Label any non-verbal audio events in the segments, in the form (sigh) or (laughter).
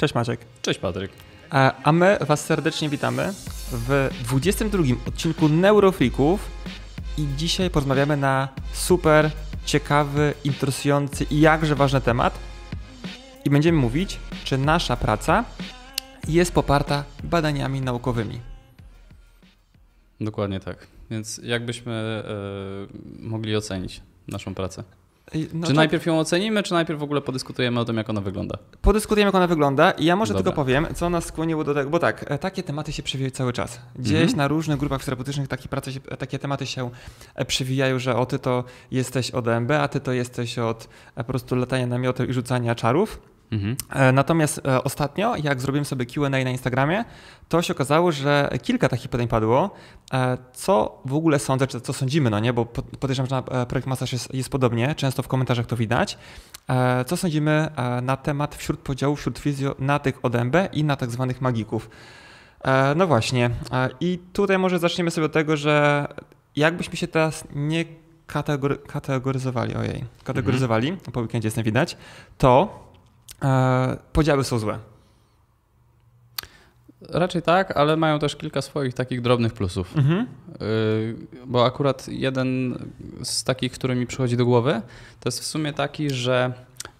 Cześć Maciek. Cześć Patryk. A my Was serdecznie witamy w 22 odcinku Neuroflików i dzisiaj porozmawiamy na super ciekawy, interesujący i jakże ważny temat i będziemy mówić, czy nasza praca jest poparta badaniami naukowymi. Dokładnie tak. Więc jakbyśmy yy, mogli ocenić naszą pracę? No czy to... najpierw ją ocenimy, czy najpierw w ogóle podyskutujemy o tym, jak ona wygląda? Podyskutujemy, jak ona wygląda i ja może Dobra. tylko powiem, co nas skłoniło do tego, bo tak, e, takie tematy się przewijają cały czas. Gdzieś mhm. na różnych grupach terapeutycznych takie, prace się, e, takie tematy się e, przewijają, że o ty to jesteś od MB, a ty to jesteś od po prostu latania namiotem i rzucania czarów. Mhm. E, natomiast e, ostatnio, jak zrobiłem sobie QA na Instagramie, to się okazało, że kilka takich pytań padło. E, co w ogóle sądzę, czy co sądzimy, no nie? Bo podejrzewam, że na projekt masaż jest, jest podobnie, często w komentarzach to widać. Co sądzimy na temat wśród podziałów, wśród fizjo na tych ODMB i na tak zwanych magików? No właśnie. I tutaj może zaczniemy sobie od tego, że jakbyśmy się teraz nie kategory kategoryzowali, ojej, kategoryzowali, mhm. po weekendzie jestem widać, to E, podziały są złe. Raczej tak, ale mają też kilka swoich takich drobnych plusów. Mhm. Y, bo akurat jeden z takich, który mi przychodzi do głowy, to jest w sumie taki, że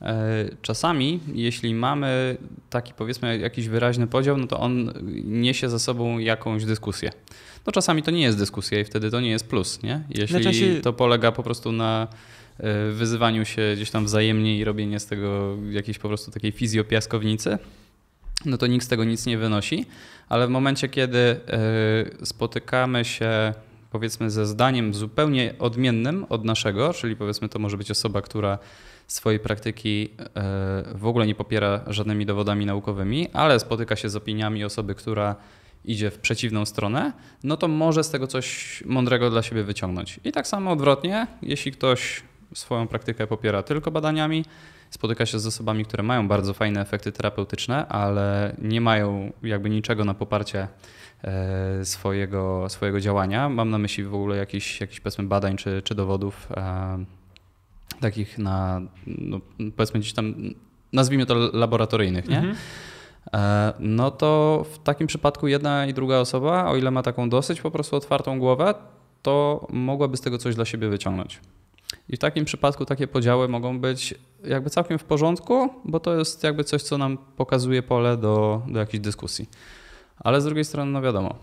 e, czasami, jeśli mamy taki powiedzmy jakiś wyraźny podział, no to on niesie ze sobą jakąś dyskusję. No czasami to nie jest dyskusja i wtedy to nie jest plus, nie? Jeśli to polega po prostu na wyzywaniu się gdzieś tam wzajemnie i robienie z tego jakiejś po prostu takiej fizjopiaskownicy, no to nikt z tego nic nie wynosi, ale w momencie, kiedy e, spotykamy się powiedzmy ze zdaniem zupełnie odmiennym od naszego, czyli powiedzmy to może być osoba, która swojej praktyki e, w ogóle nie popiera żadnymi dowodami naukowymi, ale spotyka się z opiniami osoby, która idzie w przeciwną stronę, no to może z tego coś mądrego dla siebie wyciągnąć. I tak samo odwrotnie, jeśli ktoś swoją praktykę popiera tylko badaniami, spotyka się z osobami, które mają bardzo fajne efekty terapeutyczne, ale nie mają jakby niczego na poparcie e, swojego, swojego działania. Mam na myśli w ogóle jakichś, jakichś powiedzmy badań czy, czy dowodów e, takich na, no powiedzmy gdzieś tam, nazwijmy to laboratoryjnych, nie? Mhm. E, no to w takim przypadku jedna i druga osoba, o ile ma taką dosyć po prostu otwartą głowę, to mogłaby z tego coś dla siebie wyciągnąć. I w takim przypadku takie podziały mogą być jakby całkiem w porządku, bo to jest jakby coś, co nam pokazuje pole do, do jakiejś dyskusji. Ale z drugiej strony, no wiadomo,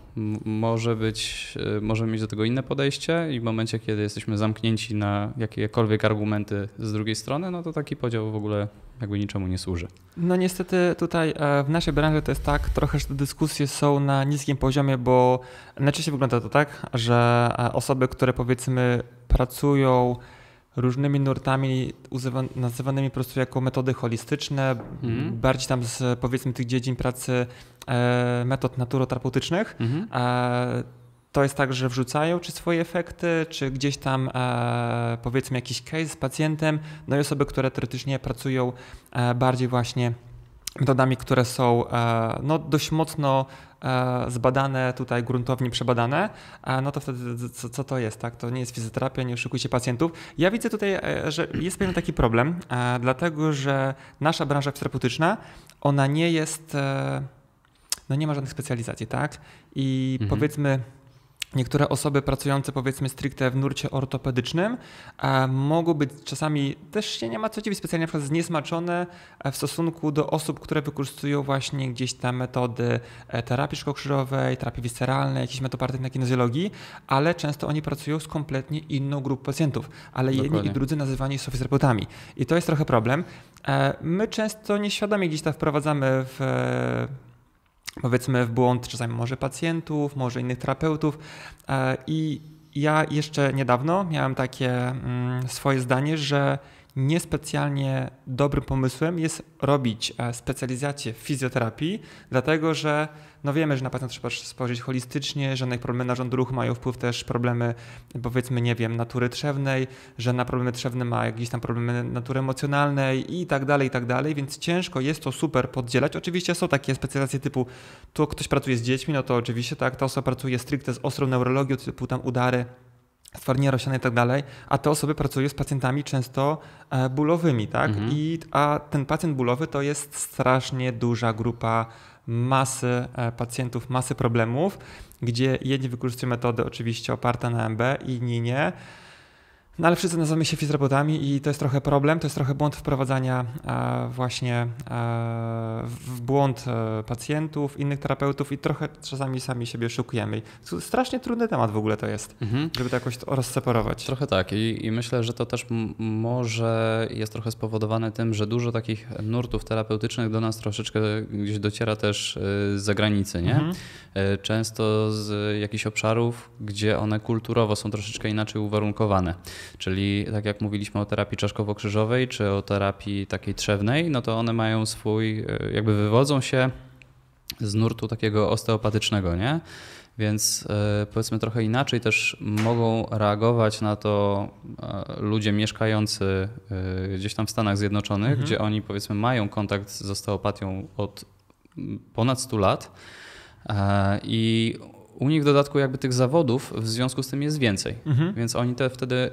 może być, e, możemy mieć do tego inne podejście i w momencie, kiedy jesteśmy zamknięci na jakiekolwiek argumenty z drugiej strony, no to taki podział w ogóle jakby niczemu nie służy. No niestety tutaj e, w naszej branży to jest tak, trochę, że te dyskusje są na niskim poziomie, bo najczęściej wygląda to tak, że e, osoby, które powiedzmy pracują różnymi nurtami nazywanymi po prostu jako metody holistyczne, mhm. bardziej tam z powiedzmy tych dziedzin pracy e, metod naturoterapeutycznych. Mhm. E, to jest tak, że wrzucają czy swoje efekty, czy gdzieś tam e, powiedzmy jakiś case z pacjentem, no i osoby, które teoretycznie pracują e, bardziej właśnie metodami, które są e, no, dość mocno e, zbadane, tutaj gruntownie przebadane, e, no to wtedy co, co, to jest, tak? To nie jest fizjoterapia, nie oszukujcie pacjentów. Ja widzę tutaj, że jest pewien taki problem, dlatego że nasza branża terapeutyczna, ona nie jest, no nie ma żadnych specjalizacji, tak? I mhm. powiedzmy, niektóre osoby pracujące powiedzmy stricte w nurcie ortopedycznym e, mogą być czasami, też się nie ma co dziwić, specjalnie na przykład zniesmaczone e, w stosunku do osób, które wykorzystują właśnie gdzieś tam metody e, terapii szkokrzyżowej, terapii wisceralnej, jakichś metoparty, na kinezjologii, ale często oni pracują z kompletnie inną grupą pacjentów, ale jedni Dokładnie. i drudzy nazywani są fizjoterapeutami i to jest trochę problem. My często nieświadomie gdzieś to wprowadzamy w powiedzmy w błąd czasami może pacjentów, może innych terapeutów e, i ja jeszcze niedawno miałem takie mm, swoje zdanie, że niespecjalnie dobrym pomysłem jest robić e, specjalizację w fizjoterapii, dlatego że no wiemy, że na pewno trzeba spojrzeć holistycznie, że na problemy narządu ruchu mają wpływ też problemy, powiedzmy, nie wiem, natury trzewnej, że na problemy trzewne ma jakieś tam problemy natury emocjonalnej i tak dalej, i tak dalej, więc ciężko jest to super poddzielać. Oczywiście są takie specjalizacje typu, tu ktoś pracuje z dziećmi, no to oczywiście tak, ta osoba pracuje stricte z ostrą neurologią, typu tam udary, stwornie roślane i tak dalej, a te osoby pracują z pacjentami często e, bólowymi, tak? Mhm. I, a ten pacjent bólowy to jest strasznie duża grupa masy e, pacjentów, masy problemów, gdzie jedni wykorzystują metody oczywiście oparte na MB, inni nie. No ale wszyscy nazywamy się fizjoterapeutami i to jest trochę problem, to jest trochę błąd wprowadzania e, właśnie e, w błąd e, pacjentów, innych terapeutów i trochę czasami sami siebie szukujemy. Strasznie trudny temat w ogóle to jest, mhm. żeby to jakoś rozseparować. Trochę tak I, i myślę, że to też może jest trochę spowodowane tym, że dużo takich nurtów terapeutycznych do nas troszeczkę gdzieś dociera też z zagranicy, nie? Mhm. Często z jakichś obszarów, gdzie one kulturowo są troszeczkę inaczej uwarunkowane. Czyli tak jak mówiliśmy o terapii czaszkowo-krzyżowej czy o terapii takiej trzewnej, no to one mają swój, e, jakby wywodzą się z nurtu takiego osteopatycznego, nie? Więc e, powiedzmy trochę inaczej też mogą reagować na to e, ludzie mieszkający gdzieś tam w Stanach Zjednoczonych, mhm. gdzie oni powiedzmy mają kontakt z osteopatią od ponad 100 lat i u nich w dodatku jakby tych zawodów w związku z tym jest więcej, mhm. więc oni te wtedy e,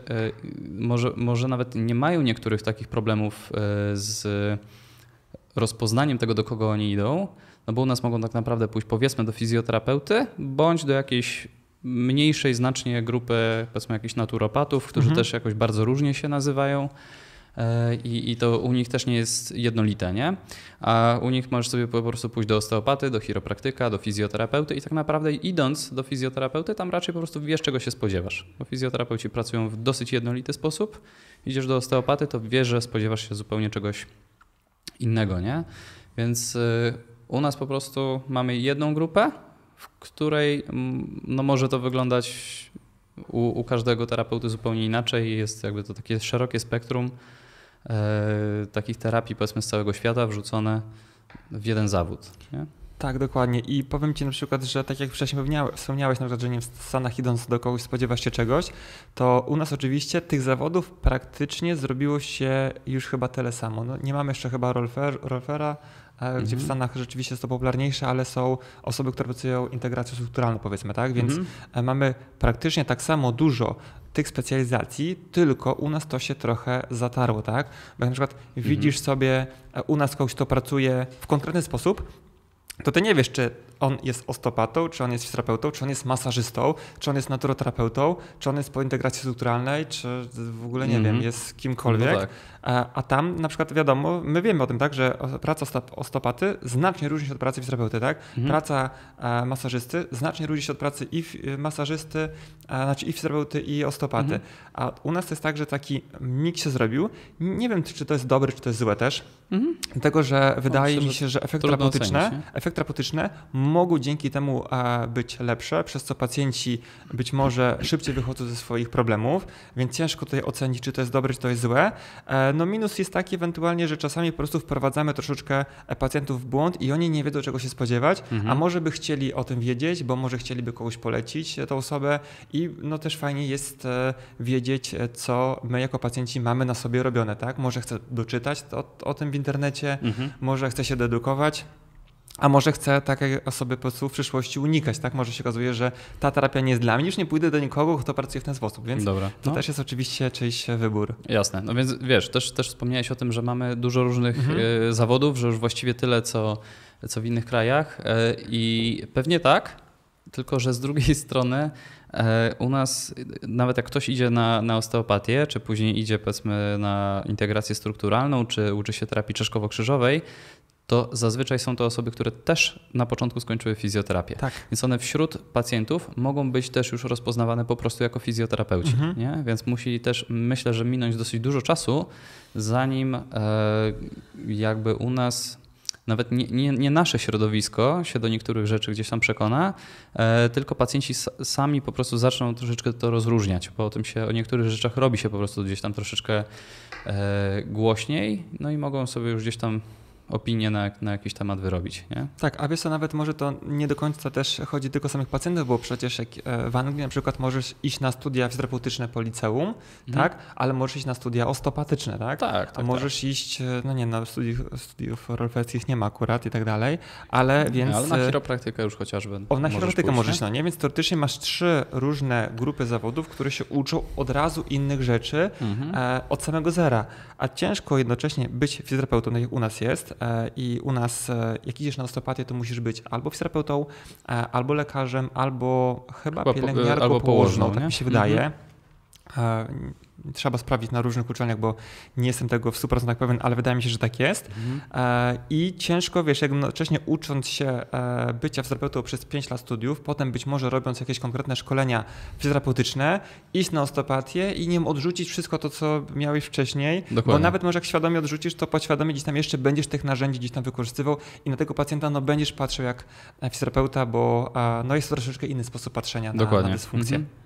może, może nawet nie mają niektórych takich problemów e, z rozpoznaniem tego, do kogo oni idą, no bo u nas mogą tak naprawdę pójść powiedzmy do fizjoterapeuty bądź do jakiejś mniejszej znacznie grupy powiedzmy jakichś naturopatów, którzy mhm. też jakoś bardzo różnie się nazywają i, i to u nich też nie jest jednolite, nie? A u nich możesz sobie po prostu pójść do osteopaty, do chiropraktyka, do fizjoterapeuty i tak naprawdę idąc do fizjoterapeuty, tam raczej po prostu wiesz, czego się spodziewasz. Bo fizjoterapeuci pracują w dosyć jednolity sposób. Idziesz do osteopaty, to wiesz, że spodziewasz się zupełnie czegoś innego, nie? Więc y, u nas po prostu mamy jedną grupę, w której no, może to wyglądać u, u każdego terapeuty zupełnie inaczej. Jest jakby to takie szerokie spektrum E, takich terapii powiedzmy z całego świata wrzucone w jeden zawód. Nie? Tak, dokładnie. I powiem Ci na przykład, że tak jak wcześniej wspomniałeś, na przykład, że nie w Stanach idąc do kogoś spodziewa się czegoś, to u nas oczywiście tych zawodów praktycznie zrobiło się już chyba tyle samo. No, nie mamy jeszcze chyba rolfer, rolfera, mhm. gdzie w mhm. Stanach rzeczywiście jest to popularniejsze, ale są osoby, które pracują integracją strukturalną, powiedzmy, tak? Więc mhm. E, mamy praktycznie tak samo dużo tych specjalizacji, tylko u nas to się trochę zatarło, tak? Bo jak na przykład mhm. widzisz sobie e, u nas kogoś, kto pracuje w konkretny sposób, to ty nie wiesz, czy on jest ostopatą, czy on jest fizjoterapeutą, czy on jest masażystą, czy on jest naturoterapeutą, czy on jest po integracji strukturalnej, czy w ogóle nie mhm. wiem, jest kimkolwiek. No tak. A tam na przykład wiadomo, my wiemy o tym, tak, że praca ostopaty znacznie różni się od pracy fizjoterapeuty, tak? Mhm. Praca masażysty znacznie różni się od pracy i y, masażysty, znaczy i fizjoterapeuty, i ostopaty. Mhm. A u nas to jest tak, że taki nikt się zrobił. Nie wiem, czy to jest dobre, czy to jest złe też, mhm. dlatego że wydaje mi się, że efekty terapeutyczne, efekt terapeutyczne mogą dzięki temu być lepsze, przez co pacjenci być może szybciej wychodzą ze swoich problemów, więc ciężko tutaj ocenić, czy to jest dobre, czy to jest złe. E, no minus jest taki ewentualnie, że czasami po prostu wprowadzamy troszeczkę e, pacjentów w błąd i oni nie wiedzą czego się spodziewać, mhm. a może by chcieli o tym wiedzieć, bo może chcieliby kogoś polecić e, tę osobę i no też fajnie jest e, wiedzieć, co my jako pacjenci mamy na sobie robione, tak? Może chce doczytać o, o tym w internecie, mhm. może chce się dedukować a może chcę takiej osoby po prostu w przyszłości unikać, tak? Może się okazuje, że ta terapia nie jest dla mnie, już nie pójdę do nikogo, kto pracuje w ten sposób, więc Dobra, to no. też jest oczywiście czyjś wybór. Jasne, no więc wiesz, też, też wspomniałeś o tym, że mamy dużo różnych mhm. E, zawodów, że już właściwie tyle, co, co w innych krajach e, i pewnie tak, tylko że z drugiej (laughs) strony e, u nas, nawet jak ktoś idzie na, na osteopatię, czy później idzie powiedzmy na integrację strukturalną, czy uczy się terapii czeszkowo krzyżowej to zazwyczaj są to osoby, które też na początku skończyły fizjoterapię. Tak. Więc one wśród pacjentów mogą być też już rozpoznawane po prostu jako fizjoterapeuci. Mhm. Nie? Więc musi też, myślę, że minąć dosyć dużo czasu, zanim e, jakby u nas nawet nie, nie, nie, nasze środowisko się do niektórych rzeczy gdzieś tam przekona, e, tylko pacjenci sami po prostu zaczną troszeczkę to rozróżniać, bo o tym się o niektórych rzeczach robi się po prostu gdzieś tam troszeczkę e, głośniej, no i mogą sobie już gdzieś tam opinię na, na jakiś temat wyrobić. Nie? Tak, a wiesz co, nawet może to nie do końca też chodzi tylko o samych pacjentów, bo przecież jak e, w Anglii na przykład możesz iść na studia fizjoterapeutyczne po liceum, mhm. tak, ale możesz iść na studia osteopatyczne, tak? Tak, tak A tak. możesz tak. iść, e, no nie, na studiów, studiów rolfeckich nie ma akurat i tak dalej, ale więc... Ale na e, chiropraktykę już chociażby O, na chiropraktykę możesz, no nie? Więc teoretycznie masz trzy różne grupy zawodów, które się uczą od razu innych rzeczy mhm. e, od samego zera, a ciężko jednocześnie być fizjoterapeutą, tak jak u nas jest, E, i u nas, e, jak idziesz na osteopatię, to musisz być albo fizjoterapeutą, e, albo lekarzem, albo chyba, chyba pielęgniarką po, albo położną, położną tak mi się wydaje. Mhm trzeba sprawdzić na różnych uczelniach, bo nie jestem tego w 100% pewien, ale wydaje mi się, że tak jest. Mhm. E, I ciężko, wiesz, jednocześnie wcześniej ucząc się e, bycia fizjoterapeutą przez 5 lat studiów, potem być może robiąc jakieś konkretne szkolenia fizjoterapeutyczne, iść na osteopatię i nim odrzucić wszystko to, co miałeś wcześniej, Dokładnie. bo nawet może jak świadomie odrzucisz, to podświadomie gdzieś tam jeszcze będziesz tych narzędzi gdzieś tam wykorzystywał i na tego pacjenta no, będziesz patrzył jak e, fizjoterapeuta, bo no, jest to troszeczkę inny sposób patrzenia na, na dysfunkcję. Mhm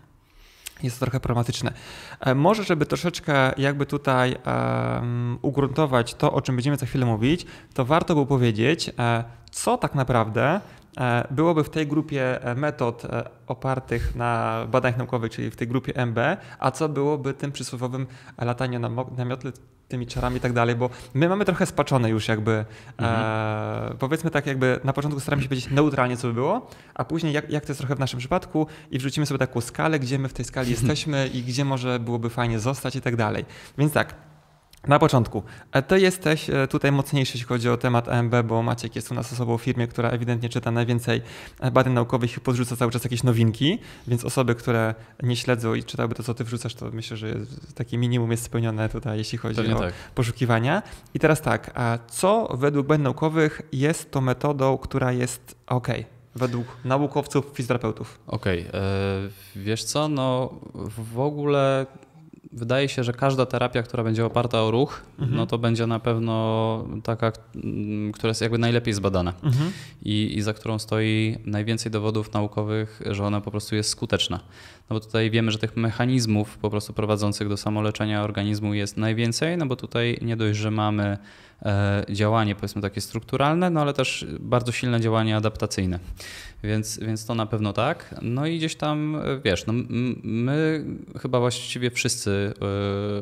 jest to trochę problematyczne. E, może, żeby troszeczkę jakby tutaj um, ugruntować to, o czym będziemy za chwilę mówić, to warto było powiedzieć, e, co tak naprawdę E, byłoby w tej grupie e, metod e, opartych na badaniach naukowych, czyli w tej grupie MB, a co byłoby tym przysłowiowym lataniem na miodle tymi czarami i tak dalej, bo my mamy trochę spaczone już jakby, mhm. e, powiedzmy tak jakby na początku staramy się powiedzieć neutralnie co by było, a później jak, jak to jest trochę w naszym przypadku i wrzucimy sobie taką skalę, gdzie my w tej skali (laughs) jesteśmy i gdzie może byłoby fajnie zostać i tak dalej. Więc tak, na początku. E, ty jesteś e, tutaj mocniejszy, jeśli chodzi o temat AMB, bo Maciek jest u nas osobą w firmie, która ewidentnie czyta najwięcej e, badań naukowych i podrzuca cały czas jakieś nowinki, więc osoby, które nie śledzą i czytałyby to, co ty wrzucasz, to myślę, że takie minimum jest spełnione tutaj, jeśli chodzi Pewnie o tak. poszukiwania. I teraz tak, a co według badań naukowych jest to metodą, która jest ok? Według naukowców, fizjoterapeutów. Okej, okay. wiesz co, no w ogóle Wydaje się, że każda terapia, która będzie oparta o ruch, mhm. no to będzie na pewno taka, mm, która jest jakby najlepiej zbadana mhm. i, i za którą stoi najwięcej dowodów naukowych, że ona po prostu jest skuteczna no bo tutaj wiemy, że tych mechanizmów po prostu prowadzących do samoleczenia organizmu jest najwięcej, no bo tutaj nie dość, że mamy e, działanie powiedzmy takie strukturalne, no ale też bardzo silne działanie adaptacyjne. Więc, więc to na pewno tak. No i gdzieś tam, e, wiesz, no my chyba właściwie wszyscy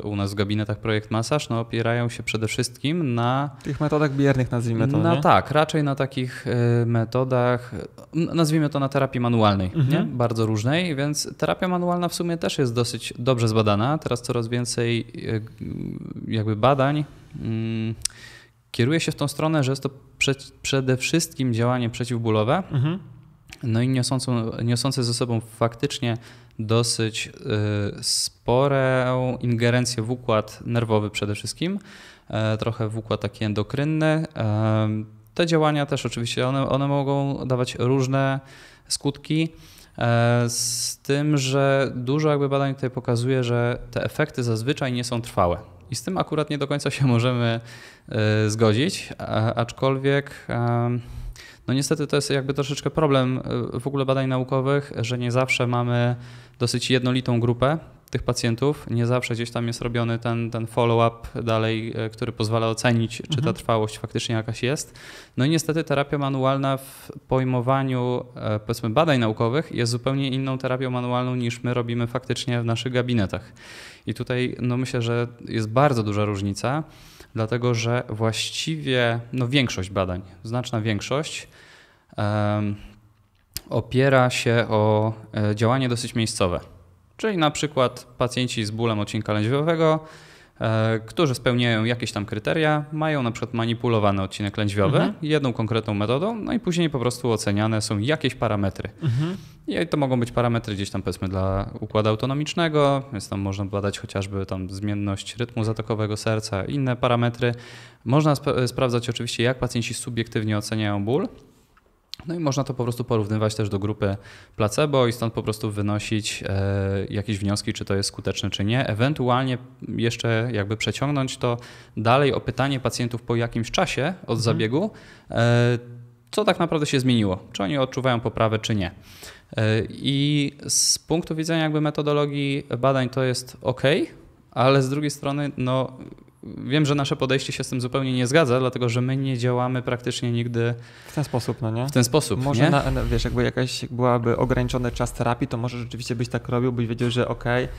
e, u nas w gabinetach Projekt Masaż no, opierają się przede wszystkim na... Tych metodach biernych nazwijmy to, Na tak, raczej na takich metodach, nazwijmy to na terapii manualnej, mhm. nie? Bardzo różnej, więc terapia terapia manualna w sumie też jest dosyć dobrze zbadana. Teraz coraz więcej e, jakby badań mm, kieruje się w tą stronę, że jest to przede wszystkim działanie przeciwbólowe. Mhm. No i niosące, niosące ze sobą faktycznie dosyć e, sporą ingerencję w układ nerwowy przede wszystkim, e, trochę w układ taki endokrynny. Te działania też oczywiście one, one mogą dawać różne skutki. E, z tym, że dużo jakby badań tutaj pokazuje, że te efekty zazwyczaj nie są trwałe. I z tym akurat nie do końca się (laughs) możemy e, zgodzić, aczkolwiek e, no niestety to jest jakby troszeczkę problem w ogóle badań naukowych, że nie zawsze mamy dosyć jednolitą grupę tych pacjentów. Nie zawsze gdzieś tam jest robiony ten, ten follow-up dalej, e, który pozwala ocenić, czy ta mhm. trwałość faktycznie jakaś jest. No i niestety terapia manualna w pojmowaniu e, powiedzmy badań naukowych jest zupełnie inną terapią manualną niż my robimy faktycznie w naszych gabinetach. I tutaj no myślę, że jest bardzo duża różnica, dlatego że właściwie no większość badań, znaczna większość um, opiera się o e, działanie dosyć miejscowe. Czyli na przykład pacjenci z bólem odcinka lędźwiowego, e, którzy spełniają jakieś tam kryteria, mają na przykład manipulowany odcinek lędźwiowy mhm. jedną konkretną metodą, no i później po prostu oceniane są jakieś parametry. Mhm. I to mogą być parametry gdzieś tam powiedzmy dla układu autonomicznego, więc tam można badać chociażby tam zmienność rytmu zatokowego serca, inne parametry. Można sp sprawdzać oczywiście, jak pacjenci subiektywnie oceniają ból, no i można to po prostu porównywać też do grupy placebo i stąd po prostu wynosić e, jakieś wnioski, czy to jest skuteczne, czy nie. Ewentualnie jeszcze jakby przeciągnąć to dalej o pytanie pacjentów po jakimś czasie od mhm. zabiegu, e, co tak naprawdę się zmieniło, czy oni odczuwają poprawę, czy nie. E, I z punktu widzenia jakby metodologii badań to jest ok, ale z drugiej strony no wiem, że nasze podejście się z tym zupełnie nie zgadza, dlatego że my nie działamy praktycznie nigdy w ten sposób, no nie? W ten sposób. Może, na, wiesz, jakby jakaś byłaby ograniczony czas terapii, to może rzeczywiście byś tak robił, byś wiedział, że okej, okay,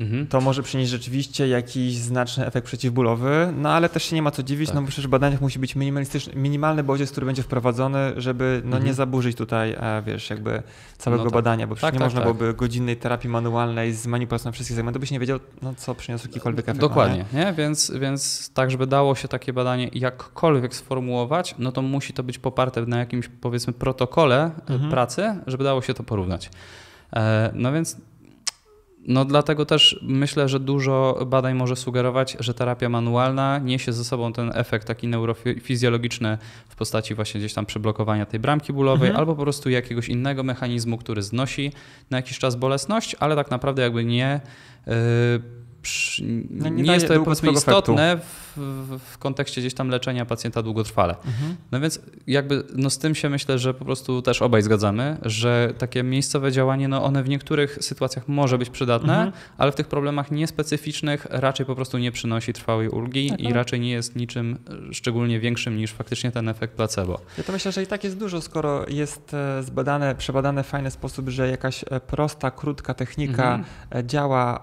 mhm. to może przynieść rzeczywiście jakiś znaczny efekt przeciwbólowy, no ale też się nie ma co dziwić, no tak. no bo przecież w badaniach musi być minimalistyczny, minimalny bodziec, który będzie wprowadzony, żeby no, mhm. nie zaburzyć tutaj, e, wiesz, jakby całego no tak. badania, bo przecież tak, nie tak, można tak. byłoby godzinnej terapii manualnej z manipulacją wszystkich segmentów, no byś nie wiedział, no co przyniosł no, jakikolwiek efekt. Dokładnie, nie? nie? Więc, więc tak, żeby dało się takie badanie jakkolwiek sformułować, no to musi to być poparte na jakimś, powiedzmy, protokole e, mhm. pracy, żeby dało się to porównać. E, no więc no dlatego też myślę, że dużo badań może sugerować, że terapia manualna niesie ze sobą ten efekt taki neurofizjologiczny w postaci właśnie gdzieś tam przyblokowania tej bramki bólowej mhm. albo po prostu jakiegoś innego mechanizmu, który znosi na jakiś czas bolesność, ale tak naprawdę jakby nie y, no nie, nie jest to powiedzmy istotne w, w, kontekście gdzieś tam leczenia pacjenta długotrwale. Mhm. No więc jakby no z tym się myślę, że po prostu też obaj zgadzamy, że takie miejscowe działanie, no one w niektórych sytuacjach może być przydatne, mhm. ale w tych problemach niespecyficznych raczej po prostu nie przynosi trwałej ulgi tak, i tak. raczej nie jest niczym szczególnie większym niż faktycznie ten efekt placebo. Ja to myślę, że i tak jest dużo, skoro jest e, zbadane, przebadane w fajny sposób, że jakaś e, prosta, krótka technika mhm. E, działa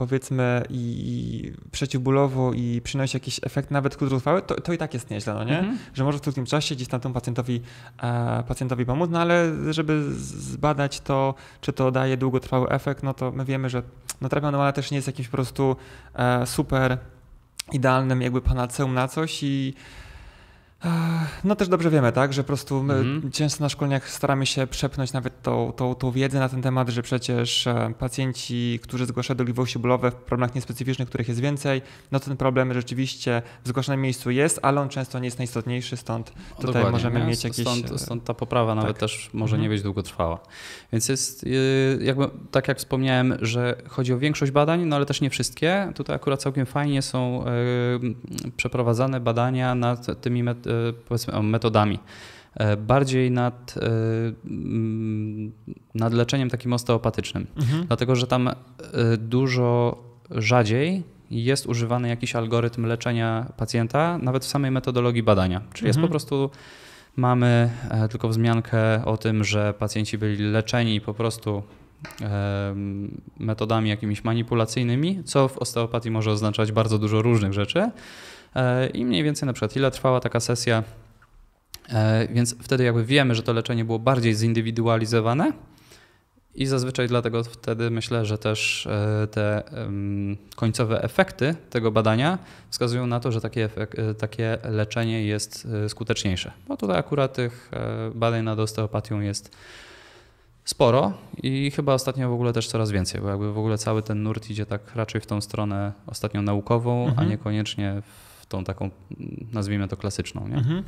powiedzmy i przeciwbólowo i przynosi jakiś efekt nawet krótkotrwały, to, to i tak jest nieźle, no nie? Mhm. Że może w krótkim czasie gdzieś tam temu pacjentowi, e, pacjentowi pomóc, no ale żeby zbadać to, czy to daje długotrwały efekt, no to my wiemy, że no, terapia manualna też nie jest jakimś po prostu e, super idealnym jakby panaceum na coś i no też dobrze wiemy, tak, że po prostu my mhm. często na szkoleniach staramy się przepchnąć nawet tą, tą, tą wiedzę na ten temat, że przecież e, pacjenci, którzy zgłaszają dolegliwości bólowe w problemach niespecyficznych, których jest więcej, no ten problem rzeczywiście w zgłaszanym miejscu jest, ale on często nie jest najistotniejszy, stąd no, tutaj możemy nie? mieć jakieś... Stąd, e, stąd ta poprawa tak. nawet też może mhm. nie być długotrwała. Więc jest y, jakby, tak jak wspomniałem, że chodzi o większość badań, no ale też nie wszystkie. Tutaj akurat całkiem fajnie są e, przeprowadzane badania nad tymi metodami E, powiedzmy metodami. E, bardziej nad, e, mm, nad leczeniem takim osteopatycznym, mhm. dlatego że tam dużo rzadziej jest używany jakiś algorytm leczenia pacjenta, nawet w samej metodologii badania. Czyli mhm. jest po mhm. prostu mamy tylko wzmiankę o tym, że pacjenci byli leczeni po prostu metodami jakimiś manipulacyjnymi, co w osteopatii może oznaczać bardzo dużo różnych rzeczy. E, i mniej więcej na przykład ile trwała taka sesja. E, więc wtedy jakby wiemy, że to leczenie było bardziej zindywidualizowane i zazwyczaj dlatego wtedy myślę, że też e, te końcowe efekty tego badania wskazują na to, że takie, efekt, takie leczenie jest skuteczniejsze. Bo tutaj akurat tych badań nad osteopatią jest sporo i chyba ostatnio w ogóle też coraz więcej, bo jakby w ogóle cały ten nurt idzie tak raczej w tą stronę ostatnio naukową, mhm. a niekoniecznie w tą taką, nazwijmy to klasyczną. Nie? Mhm.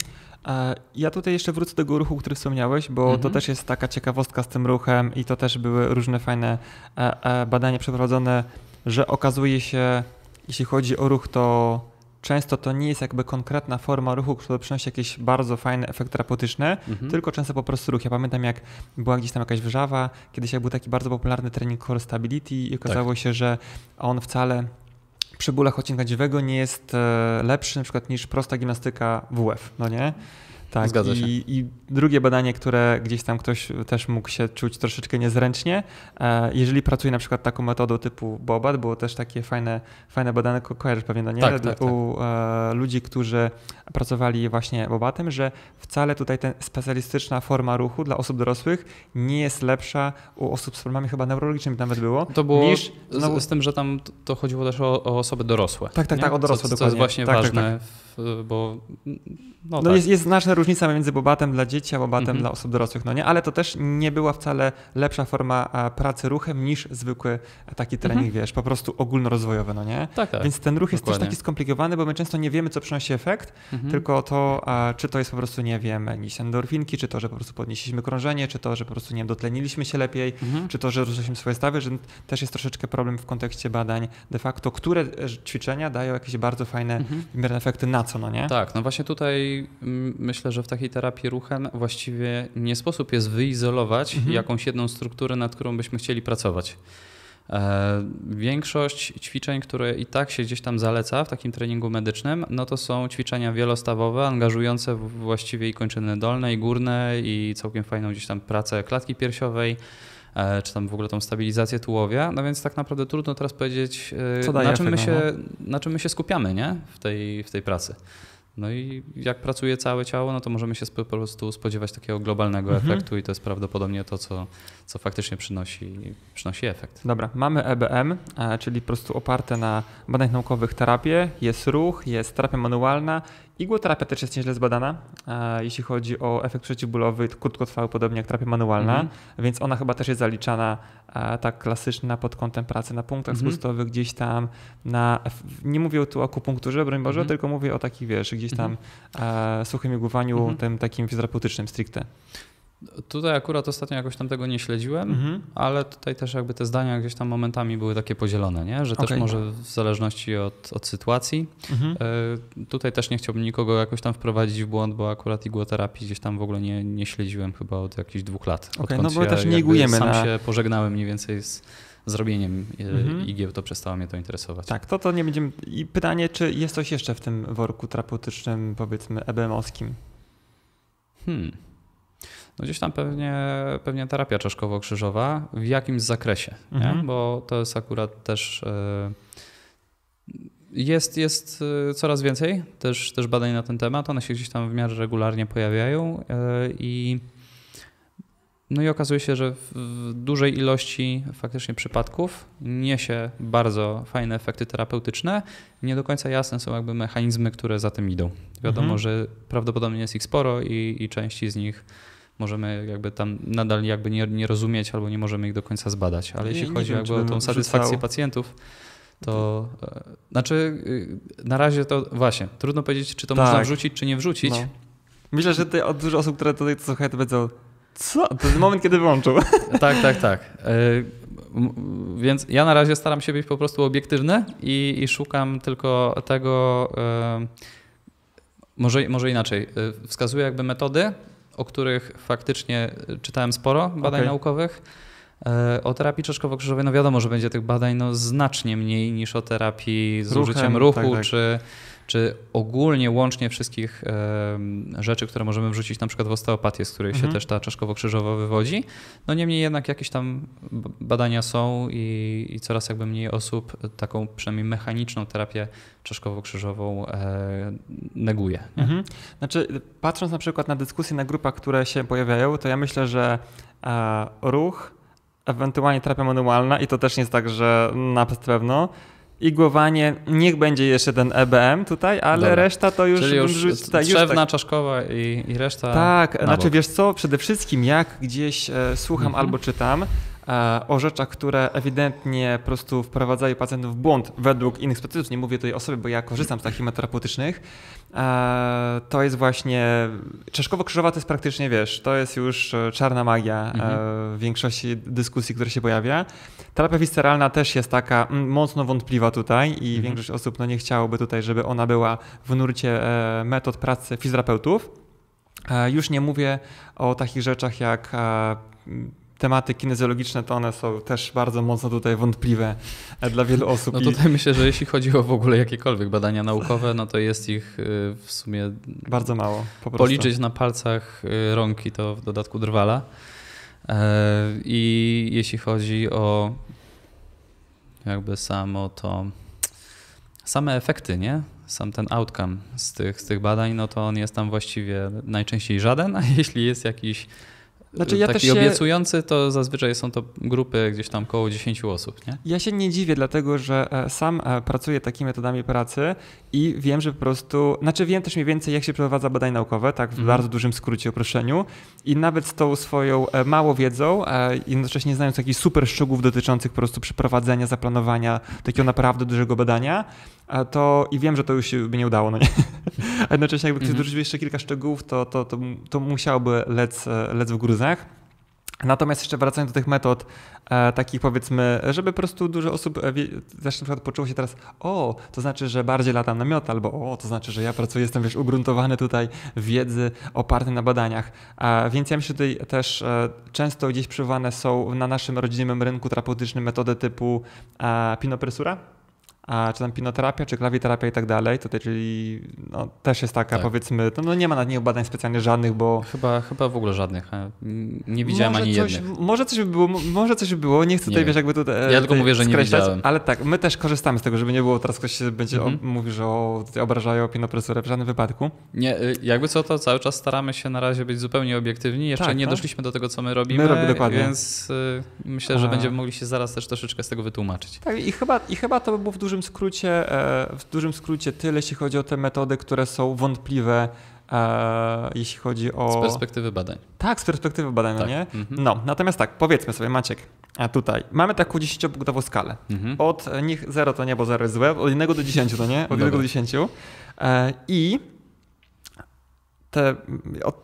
E, ja tutaj jeszcze wrócę do tego ruchu, który wspomniałeś, bo mhm. to też jest taka ciekawostka z tym ruchem i to też były różne fajne e, e, badania przeprowadzone, że okazuje się, jeśli chodzi o ruch, to często to nie jest jakby konkretna forma ruchu, która przynosi jakieś bardzo fajne efekty terapeutyczne, mhm. tylko często po prostu ruch. Ja pamiętam, jak była gdzieś tam jakaś wrzawa, kiedyś jak był taki bardzo popularny trening Core Stability i okazało tak. się, że on wcale przy bólach odcinka dziwego nie jest e, lepszy na przykład niż prosta gimnastyka WF, no nie? Tak, Zgadza się. I, I, drugie badanie, które gdzieś tam ktoś też mógł się czuć troszeczkę niezręcznie, e, jeżeli pracuje na przykład taką metodą typu Bobat, było też takie fajne, fajne badanie, ko kojarzysz pewnie, Daniel, no tak, tak, u tak. E, ludzi, którzy pracowali właśnie Bobatem, że wcale tutaj ta specjalistyczna forma ruchu dla osób dorosłych nie jest lepsza u osób z problemami chyba neurologicznymi nawet było, to było niż... Znowu... Z, z, tym, że tam to chodziło też o, o osoby dorosłe. Tak, tak, nie? tak, o dorosłe co, dokładnie. To jest właśnie tak, tak, ważne, bo... No, no jest, jest znaczne różnica między bobatem dla dzieci a bobatem mhm. dla osób dorosłych, no nie? Ale to też nie była wcale lepsza forma e, pracy ruchem niż zwykły e, taki trening, mhm. wiesz, po prostu ogólnorozwojowy, no nie? Tak, tak. Więc ten ruch jest Dokładnie. też taki skomplikowany, bo my często nie wiemy, co przynosi efekt, mhm. tylko to, e, czy to jest po prostu, nie wiem, jakieś endorfinki, czy to, że po prostu podnieśliśmy krążenie, czy to, że po prostu, nie wiem, dotleniliśmy się lepiej, czy to, że rozliśmy swoje stawy, że też jest troszeczkę problem w kontekście badań de facto, które ćwiczenia dają jakieś bardzo fajne, mhm. efekty na co, no nie? Tak, no właśnie tutaj mm, myślę, że w takiej terapii ruchem właściwie nie sposób jest wyizolować mhm. jakąś jedną strukturę, nad którą byśmy chcieli pracować. E, większość ćwiczeń, które i tak się gdzieś tam zaleca w takim treningu medycznym, no to są ćwiczenia wielostawowe, angażujące właściwie i kończyny dolne i górne i całkiem fajną gdzieś tam pracę klatki piersiowej, e, czy tam w ogóle tą stabilizację tułowia. No więc tak naprawdę trudno teraz powiedzieć, e, na czym, tego, się, no? na czym, my się, skupiamy nie? W, tej, w tej pracy. No i jak pracuje całe ciało, no to możemy się po prostu spodziewać takiego globalnego mhm. efektu i to jest prawdopodobnie to, co, co faktycznie przynosi, przynosi efekt. Dobra, mamy EBM, e, czyli po prostu oparte na badaniach naukowych terapię, jest ruch, jest terapia manualna, Igłoterapia też jest nieźle zbadana, e, jeśli chodzi o efekt przeciwbólowy krótkotrwały, podobnie jak terapia manualna, mhm. więc ona chyba też jest zaliczana e, tak klasyczna pod kątem pracy na punktach mhm. spustowych, gdzieś tam na, nie mówię tu o akupunkturze, broń Boże, mhm. tylko mówię o takich, wiesz, gdzieś tam mhm. e, suchym igłowaniu, tym takim fizjoterapeutycznym stricte. Tutaj akurat ostatnio jakoś tam tego nie śledziłem, mhm. ale tutaj też jakby te zdania gdzieś tam momentami były takie podzielone, nie? że okay. też może w zależności od, od sytuacji. Mhm. Y, tutaj też nie chciałbym nikogo jakoś tam wprowadzić w błąd, bo akurat igłoterapii gdzieś tam w ogóle nie, nie śledziłem chyba od jakichś dwóch lat. Okay. No bo też nie igujemy. Sam na... się pożegnałem mniej więcej z zrobieniem e, mhm. igieł, to przestało mnie to interesować. Tak, to to nie będziemy... I pytanie, czy jest coś jeszcze w tym worku terapeutycznym, powiedzmy, EBM-owskim? Hmm. No gdzieś tam pewnie, pewnie terapia czaszkowo-krzyżowa w jakimś zakresie, mhm. bo to jest akurat też. E, jest, jest e, coraz więcej też, też badań na ten temat. One się gdzieś tam w miarę regularnie pojawiają e, i. No i okazuje się, że w dużej ilości faktycznie przypadków niesie bardzo fajne efekty terapeutyczne. Nie do końca jasne są jakby mechanizmy, które za tym idą. Wiadomo, mhm. że prawdopodobnie jest ich sporo i, i części z nich możemy jakby tam nadal jakby nie, nie rozumieć albo nie możemy ich do końca zbadać. Ale jeśli chodzi wiem, o tą satysfakcję pacjentów, to mhm. e, znaczy y, na razie to właśnie, trudno powiedzieć, czy to tak. można wrzucić, czy nie wrzucić. No. Myślę, że od dużo osób, które tutaj to słuchają, to będą co? To jest moment, kiedy wyłączył. (laughs) Tak, tak, tak. E, więc ja na razie staram się być po prostu obiektywny i, i szukam tylko tego, e, może, może inaczej, wskazuję jakby metody, o których faktycznie y, czytałem sporo badań okay. naukowych. E, o terapii czaszkowo-krzyżowej, no wiadomo, że będzie tych badań no, znacznie mniej niż o terapii z Ruchem, użyciem ruchu tak, tak. czy czy ogólnie, łącznie wszystkich rzeczy, które możemy wrzucić na przykład w osteopatię, z której mhm. się też ta czaszkowo-krzyżowa wywodzi, no niemniej jednak jakieś tam badania są i, i coraz jakby mniej osób taką przynajmniej mechaniczną terapię czaszkowo-krzyżową e, neguje. Nie? Mhm. Znaczy, patrząc na przykład na dyskusje na grupach, które się pojawiają, to ja myślę, że e, ruch, ewentualnie terapia manualna i to też nie jest tak, że na pewno i głowanie. Niech będzie jeszcze ten EBM tutaj, ale Dobra. reszta to już... Czyli już, tak. czaszkowa i, i reszta... Tak, znaczy bok. wiesz co, przede wszystkim jak gdzieś e, słucham mhm. albo czytam, E, o rzeczach, które ewidentnie po prostu wprowadzają pacjentów w błąd według innych specjalistów, nie mówię tutaj o sobie, bo ja korzystam z takich terapeutycznych, e, to jest właśnie, czaszkowo-krzyżowa to jest praktycznie, wiesz, to jest już e, czarna magia mhm. w większości dyskusji, które się pojawia. Terapia visceralna też jest taka mm, mocno wątpliwa tutaj i mhm. większość osób no, nie chciałoby tutaj, żeby ona była w nurcie metod pracy fizjoterapeutów. Już nie mówię o takich rzeczach jak tematy kinezjologiczne, to one są też bardzo mocno tutaj wątpliwe dla wielu no osób. No tutaj i... myślę, że jeśli chodzi o w ogóle jakiekolwiek badania naukowe, no to jest ich y, w sumie... Bardzo mało, po Policzyć na palcach y, rąk to w dodatku drwala. E, I jeśli chodzi o jakby samo to... Same efekty, nie? Sam ten outcome z tych, z tych badań, no to on jest tam właściwie najczęściej żaden, (laughs) a jeśli jest jakiś znaczy, ja taki się... obiecujący to zazwyczaj są to grupy gdzieś tam około 10 osób, nie? Ja się nie dziwię, dlatego że e, sam e, pracuję takimi metodami pracy i wiem, że po prostu, znaczy wiem też mniej więcej jak się przeprowadza badania naukowe, tak w mm. bardzo dużym skrócie, uproszczeniu i nawet z tą swoją e, mało wiedzą, jednocześnie znając jakichś super szczegółów dotyczących po prostu przeprowadzenia, zaplanowania takiego naprawdę dużego badania, to i wiem, że to już by nie udało, no nie? (laughs) A jednocześnie jakby ktoś mhm. dorzucił jeszcze kilka szczegółów, to, to, to, to musiałby lec, e, lec w gruzach. Natomiast jeszcze wracając do tych metod, e, takich powiedzmy, żeby po prostu dużo osób e, też na przykład poczuło się teraz, o, to znaczy, że bardziej latam na miot, albo o, to znaczy, że ja pracuję, jestem wiesz, ugruntowany tutaj wiedzy opartej na badaniach. E, więc ja myślę, że tutaj też e, często gdzieś przywołane są na naszym rodzinnym rynku terapeutycznym metody typu e, pinopresura, a czy tam pinoterapia, czy klawiterapia i tak dalej, to czyli no, też jest taka, tak. powiedzmy, to, no nie ma nad nią badań specjalnie żadnych, bo... Chyba, chyba w ogóle żadnych, nie widziałem może ani coś, jednych. Może coś by było, może coś by było, nie chcę nie tutaj, wiesz, jakby tutaj... Ja tylko mówię, że nie widziałem. Ale tak, my też korzystamy z tego, żeby nie było teraz ktoś się będzie mhm. mówił, że o, obrażają opinopresurę w żadnym wypadku. Nie, y, jakby co to, cały czas staramy się na razie być zupełnie obiektywni, jeszcze tak, nie tak? doszliśmy do tego, co my robimy, my robimy dokładnie. więc y, myślę, że a... będziemy mogli się zaraz też troszeczkę z tego wytłumaczyć. Tak, i chyba, i chyba to by było w dużym dużym skrócie, e, w dużym skrócie tyle, jeśli chodzi o te metody, które są wątpliwe e, jeśli chodzi o. Z perspektywy badań. Tak, z perspektywy badań, tak. nie? Mhm. No, natomiast tak, powiedzmy sobie, Maciek, a tutaj mamy taką 10-punktową skalę. Mhm. Od nich 0 to nie, bo 0 jest złe, od 1 do 10 to nie, od 1 do 10. E, I te,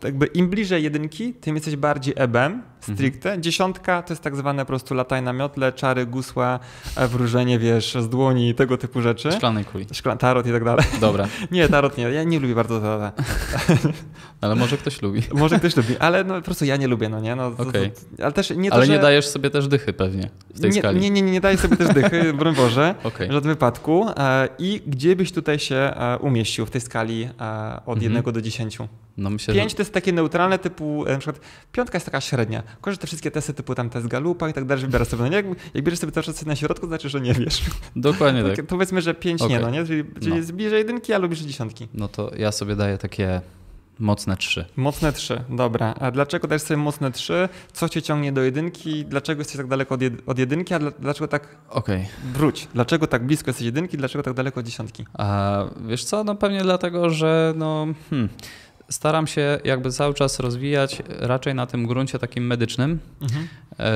jakby im bliżej jedynki, tym jesteś bardziej ebem stricte. Mhm. Dziesiątka to jest tak zwane po prostu lataj na miotle, czary, gusła, e, wróżenie, wiesz, z dłoni i tego typu rzeczy. Szklanej kuli. Szkla, tarot i tak dalej. Dobra. (laughs) nie, tarot nie. Ja nie lubię bardzo tarota. (laughs) ale może ktoś lubi. (laughs) może ktoś lubi, ale no, po prostu ja nie lubię, no nie? No, okay. to, ale też nie to, Ale że... nie dajesz sobie też dychy pewnie w tej nie, skali. Nie, nie, nie, nie dajesz sobie też dychy, broń Boże, okay. w żadnym wypadku. E, I gdzie byś tutaj się e, umieścił w tej skali od mhm. 1 do 10? No myślę, Pięć że... to jest takie neutralne typu, e, na przykład piątka jest taka średnia. Kojarzę te wszystkie testy typu tam test Galupa i tak dalej, wybierasz sobie, no nie, jak, jak bierzesz sobie cały czas na środku, to znaczy, że nie wiesz. Dokładnie (laughs) tak. To powiedzmy, że pięć okay. nie, no nie? Czyli, no. czyli no. jest bliżej jedynki, a lubisz dziesiątki. No to ja sobie daję takie Mocne trzy. Mocne trzy, dobra. A dlaczego dajesz sobie mocne trzy? Co cię ciągnie do jedynki? Dlaczego jesteś tak daleko od, jedynki? A dlaczego tak. Okej. Okay. Wróć. Dlaczego tak blisko jesteś jedynki? Dlaczego tak daleko od dziesiątki? A, wiesz co? No pewnie dlatego, że no. Hmm staram się jakby cały czas rozwijać raczej na tym gruncie takim medycznym. Mhm. E,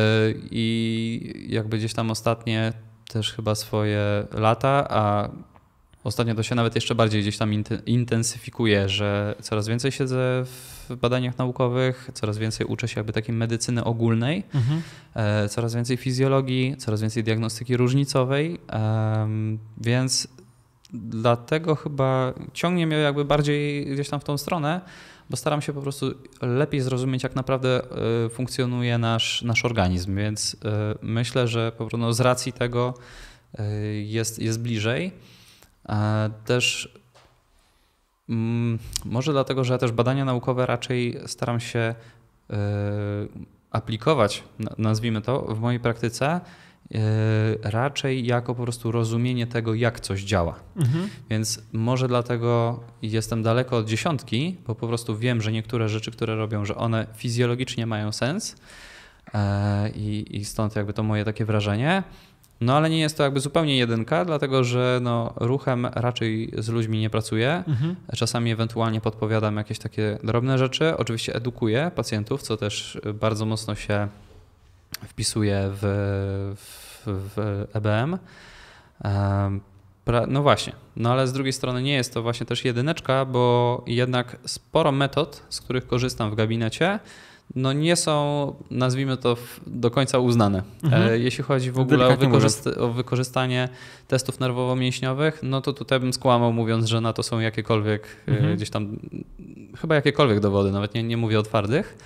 I jakby gdzieś tam ostatnie też chyba swoje lata, a ostatnio to się nawet jeszcze bardziej gdzieś tam intensyfikuje, że coraz więcej siedzę w badaniach naukowych, coraz więcej uczę się jakby takiej medycyny ogólnej, mhm. E, coraz więcej fizjologii, coraz więcej diagnostyki różnicowej, więc dlatego chyba ciągnie mnie jakby bardziej gdzieś tam w tą stronę, bo staram się po prostu lepiej zrozumieć, jak naprawdę e, funkcjonuje nasz, nasz organizm, więc e, myślę, że po prostu no, z racji tego e, jest, jest bliżej. Też mm, może dlatego, że też badania naukowe raczej staram się aplikować, nazwijmy to, w mojej praktyce E, raczej jako po prostu rozumienie tego, jak coś działa. Mhm. Więc może dlatego jestem daleko od dziesiątki, bo po prostu wiem, że niektóre rzeczy, które robią, że one fizjologicznie mają sens e, i, i stąd jakby to moje takie wrażenie. No ale nie jest to jakby zupełnie jedynka, dlatego że no, ruchem raczej z ludźmi nie pracuję. Mhm. Czasami ewentualnie podpowiadam jakieś takie drobne rzeczy. Oczywiście edukuję pacjentów, co też bardzo mocno się wpisuje w, w w, EBM. No właśnie, no ale z drugiej strony nie jest to właśnie też jedyneczka, bo jednak sporo metod, z których korzystam w gabinecie, no nie są, nazwijmy to, do końca uznane. Mhm. E, jeśli chodzi w ogóle o, o, wykorzystanie testów nerwowo-mięśniowych, no to tutaj bym skłamał mówiąc, że na to są jakiekolwiek e, mhm. gdzieś tam, chyba jakiekolwiek dowody, nawet nie, nie mówię o twardych.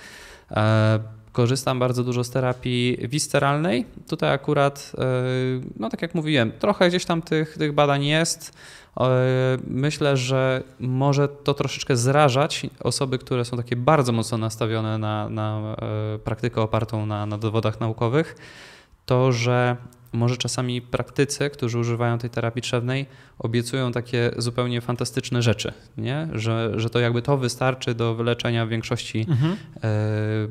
E, Korzystam bardzo dużo z terapii wisceralnej. Tutaj akurat, e, no tak jak mówiłem, trochę gdzieś tam tych, tych badań jest. E, myślę, że może to troszeczkę zrażać osoby, które są takie bardzo mocno nastawione na, na e, praktykę opartą na, na dowodach naukowych to, że może czasami praktycy, którzy używają tej terapii trzewnej, obiecują takie zupełnie fantastyczne rzeczy, nie? Że, że to jakby to wystarczy do wyleczenia większości mhm. E,